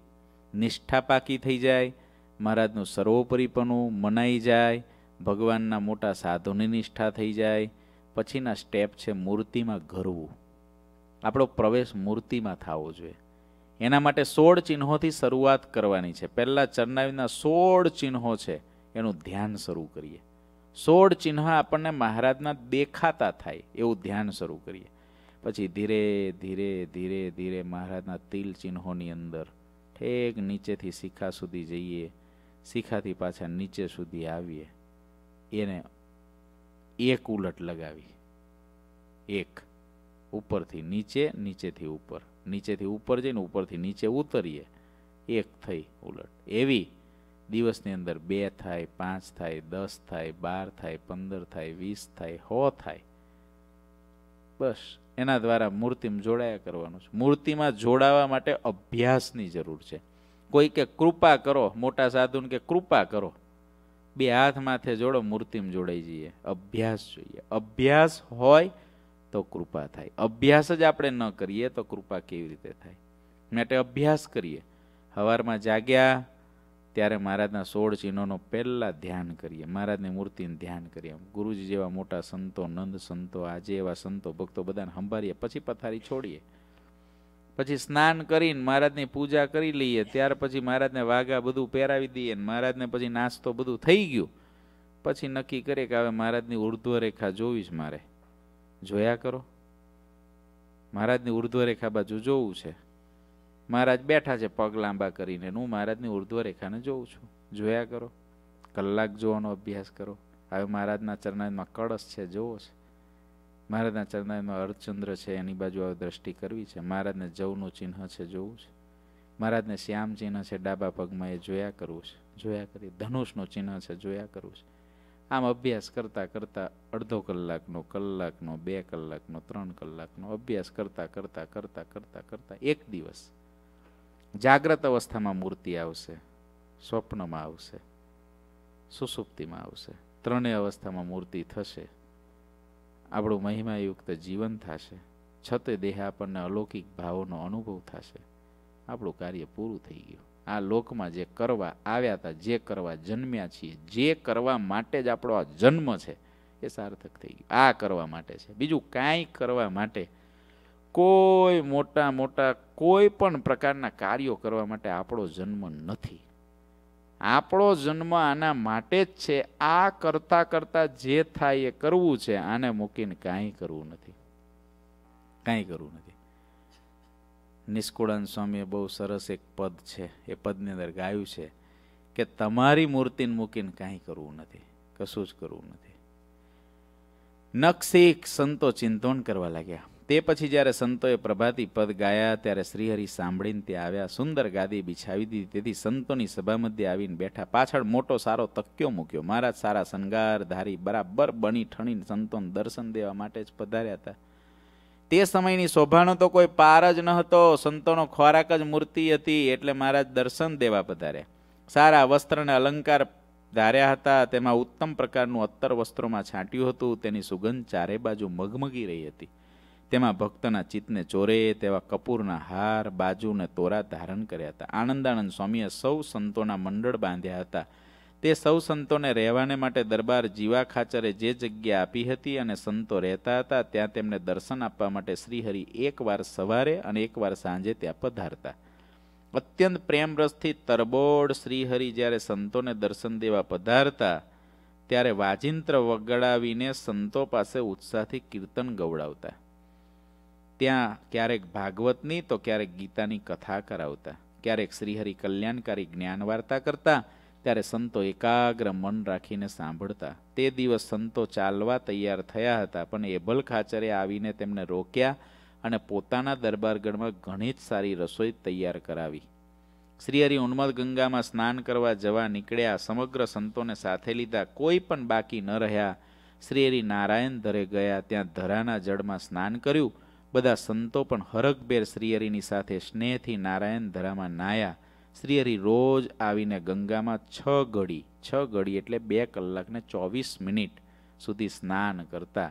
નિષ્ઠા પાકી થઈ જાય મહારાજનું સર્વોપરીપણું મનાઈ જાય ભગવાનના મોટા સાધુની નિષ્ઠા થઈ જાય પછીના સ્ટેપ છે મૂર્તિમાં ઘરવું આપણો પ્રવેશ મૂર્તિમાં થવો જોઈએ એના માટે સોળ ચિહ્નોથી શરૂઆત કરવાની છે પહેલાં ચરનાવીના સોળ ચિહ્નો છે એનું ધ્યાન શરૂ કરીએ સોળ ચિહ્ન આપણને મહારાજના દેખાતા થાય એવું ધ્યાન શરૂ કરીએ પછી ધીરે ધીરે ધીરે ધીરે મહારાજના તિલ ચિહ્નોની અંદર ઠેક નીચેથી શિખા સુધી જઈએ શિખાથી પાછા નીચે સુધી આવીએ એને એક ઉલટ લગાવી એક ઉપરથી નીચે નીચેથી ઉપર નીચેથી ઉપર જઈને ઉપરથી નીચે ઉતરીએ એક થઈ ઉલટ એવી દિવસની અંદર બે થાય પાંચ થાય દસ થાય બાર થાય પંદર થાય વીસ થાય હો થાય બસ એના દ્વારા મૂર્તિમાં જોડાયા કરવાનું છે મૂર્તિમાં જોડાવા માટે અભ્યાસની જરૂર છે કોઈ કે કૃપા કરો મોટા સાધુને કે કૃપા કરો બે હાથ માથે જોડો મૂર્તિમાં જોડાઈ જઈએ અભ્યાસ જોઈએ અભ્યાસ હોય તો કૃપા થાય અભ્યાસ જ આપણે ન કરીએ તો કૃપા કેવી રીતે થાય માટે અભ્યાસ કરીએ હવારમાં જાગ્યા ત્યારે મહારાજના સોળ ચિહ્નોનો પહેલાં ધ્યાન કરીએ મહારાજની મૂર્તિને ધ્યાન કરીએ ગુરુજી જેવા મોટા સંતો નંદ સંતો આજે એવા સંતો ભક્તો બધાને સંભાળીએ પછી પથારી છોડીએ પછી સ્નાન કરીને મહારાજની પૂજા કરી લઈએ ત્યાર પછી મહારાજને વાઘા બધું પહેરાવી દઈએ ને મહારાજને પછી નાસ્તો બધું થઈ ગયું પછી નક્કી કરીએ કે હવે મહારાજની ઉર્ધ્વરેખા રેખા જોવી જ મારે જોયા કરો મહારાજની ઉર્ધ્વરેખા બાજુ જોવું છે મહારાજ બેઠા છે પગ લાંબા કરીને હું મહારાજની ઉર્ધ્વરેખાને જોઉં છું જોયા કરો કલાક જોવાનો અભ્યાસ કરો હવે મહારાજના ચરણાયમાં કળશ છે જોવો છે મહારાજના ચરણાયમાં અર્ધચંદ્ર છે એની બાજુ આવે દ્રષ્ટિ કરવી છે મહારાજને જવનું ચિહ્ન છે જોવું છે મહારાજને શ્યામ ચિહ્ન છે ડાબા પગમાં એ જોયા કરવું છે જોયા કરી ધનુષનું ચિહ્ન છે જોયા કરવું છે આમ અભ્યાસ કરતાં કરતાં અડધો કલાકનો કલાકનો બે કલાકનો ત્રણ કલાકનો અભ્યાસ કરતાં કરતાં કરતાં કરતાં કરતાં એક દિવસ જાગ્રત અવસ્થામાં મૂર્તિ આવશે સ્વપ્નમાં આવશે સુસુપ્તિમાં આવશે ત્રણેય અવસ્થામાં મૂર્તિ થશે આપણું મહિમાયુક્ત જીવન થશે છતે દેહ આપણને અલૌકિક ભાવોનો અનુભવ થશે આપણું કાર્ય પૂરું થઈ ગયું આ લોકમાં જે કરવા આવ્યા હતા જે કરવા જન્મ્યા છીએ જે કરવા માટે જ આપણો આ જન્મ છે એ સાર્થક થઈ ગયો આ કરવા માટે છે બીજું કાંઈ કરવા માટે કોઈ મોટા મોટા કોઈ પણ પ્રકારના કાર્યો કરવા માટે આપણો જન્મ નથી આપણો જન્મ આના માટે જ છે આ કરતા કરતા જે થાય એ કરવું છે આને મૂકીને કાંઈ કરવું નથી કાંઈ કરવું નથી નિષ્કુળાન સ્વામીએ બહુ સરસ એક પદ છે એ પદની અંદર ગાયું છે કે તમારી મૂર્તિને મૂકીને કાંઈ કરવું નથી કશું જ કરવું નથી એક સંતો ચિંતન કરવા લાગ્યા તે પછી જ્યારે સંતોએ પ્રભાતી પદ ગાયા ત્યારે શ્રીહરિ સાંભળીને ત્યાં આવ્યા સુંદર ગાદી બિછાવી દીધી તેથી સંતોની સભા મધ્યે આવીને બેઠા પાછળ મોટો સારો તક્યો મૂક્યો મહારાજ સારા શણગાર ધારી બરાબર બની ઠણીને સંતોને દર્શન દેવા માટે જ પધાર્યા હતા તે સમયની શોભાનો તો કોઈ પાર જ ન હતો સંતોનો ખોરાક જ મૂર્તિ હતી એટલે મહારાજ દર્શન દેવા પધાર્યા સારા વસ્ત્રને અલંકાર ધાર્યા હતા તેમાં ઉત્તમ પ્રકારનું અત્તર વસ્ત્રોમાં છાંટ્યું હતું તેની સુગંધ ચારે બાજુ મગમગી રહી હતી તેમાં ભક્તના ચિત્તને ચોરે તેવા કપૂરના હાર બાજુ ને તોરા ધારણ કર્યા હતા આનંદાનંદ સ્વામીએ સૌ સંતોના મંડળ બાંધ્યા હતા તે સૌ સંતોને રહેવાને માટે દરબાર જીવા ખાચરે જે જગ્યા આપી હતી અને સંતો રહેતા હતા ત્યાં તેમને દર્શન આપવા માટે શ્રીહરિ એકવાર સવારે અને એકવાર સાંજે ત્યાં પધારતા અત્યંત પ્રેમરસથી તરબોળ શ્રીહરિ જ્યારે સંતોને દર્શન દેવા પધારતા ત્યારે વાજિંત્ર વગડાવીને સંતો પાસે ઉત્સાહથી કીર્તન ગવડાવતા ત્યાં ક્યારેક ભાગવતની તો ક્યારેક ગીતાની કથા કરાવતા ક્યારેક શ્રીહરિ કલ્યાણકારી જ્ઞાન વાર્તા કરતા ત્યારે સંતો એકાગ્ર મન રાખીને સાંભળતા તે દિવસ સંતો ચાલવા તૈયાર થયા હતા પણ એબલ ખાચરે આવીને તેમને રોક્યા અને પોતાના દરબારગઢમાં ઘણી જ સારી રસોઈ તૈયાર કરાવી શ્રીહરિ ઉન્મદ ગંગામાં સ્નાન કરવા જવા નીકળ્યા સમગ્ર સંતોને સાથે લીધા કોઈ પણ બાકી ન રહ્યા શ્રીહરિ નારાયણ ધરે ગયા ત્યાં ધરાના જળમાં સ્નાન કર્યું બધા સંતો પણ હરકભેર શ્રીહરિની સાથે સ્નેહથી નારાયણ ધરામાં નાયા શ્રીહરિ રોજ આવીને ગંગામાં છ ઘડી છ ઘડી એટલે બે કલાકને ચોવીસ મિનિટ સુધી સ્નાન કરતા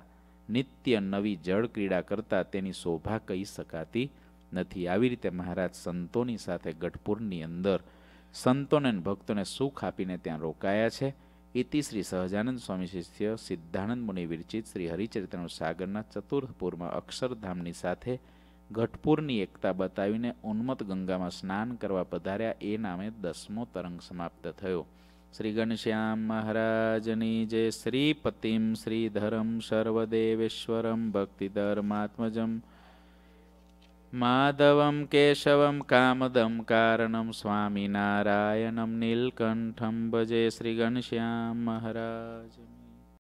નિત્ય નવી જળ ક્રીડા કરતા તેની શોભા કહી શકાતી નથી આવી રીતે મહારાજ સંતોની સાથે ગઢપુરની અંદર સંતોને ભક્તોને સુખ આપીને ત્યાં રોકાયા છે ઇતિ શ્રી સહજાનંદ સ્વામી શિષ્ય સિદ્ધાનંદ મુનિ વિરચિત શ્રી હરિચરિત્રનું સાગરના ચતુર્થપુરમાં અક્ષરધામની સાથે ગઢપુરની એકતા બતાવીને ઉન્મત ગંગામાં સ્નાન કરવા પધાર્યા એ નામે દસમો તરંગ સમાપ્ત થયો શ્રી ઘનશ્યામ મહારાજની જે શ્રી શ્રીધરમ સર્વદેવેશ્વરમ ભક્તિધર્માત્મજમ માધવમ કેશવમ કામદમ કારણમ સ્વામિનારાયણમ નીલકંઠમ ભજે શ્રી ઘનશ્યામ મહારાજ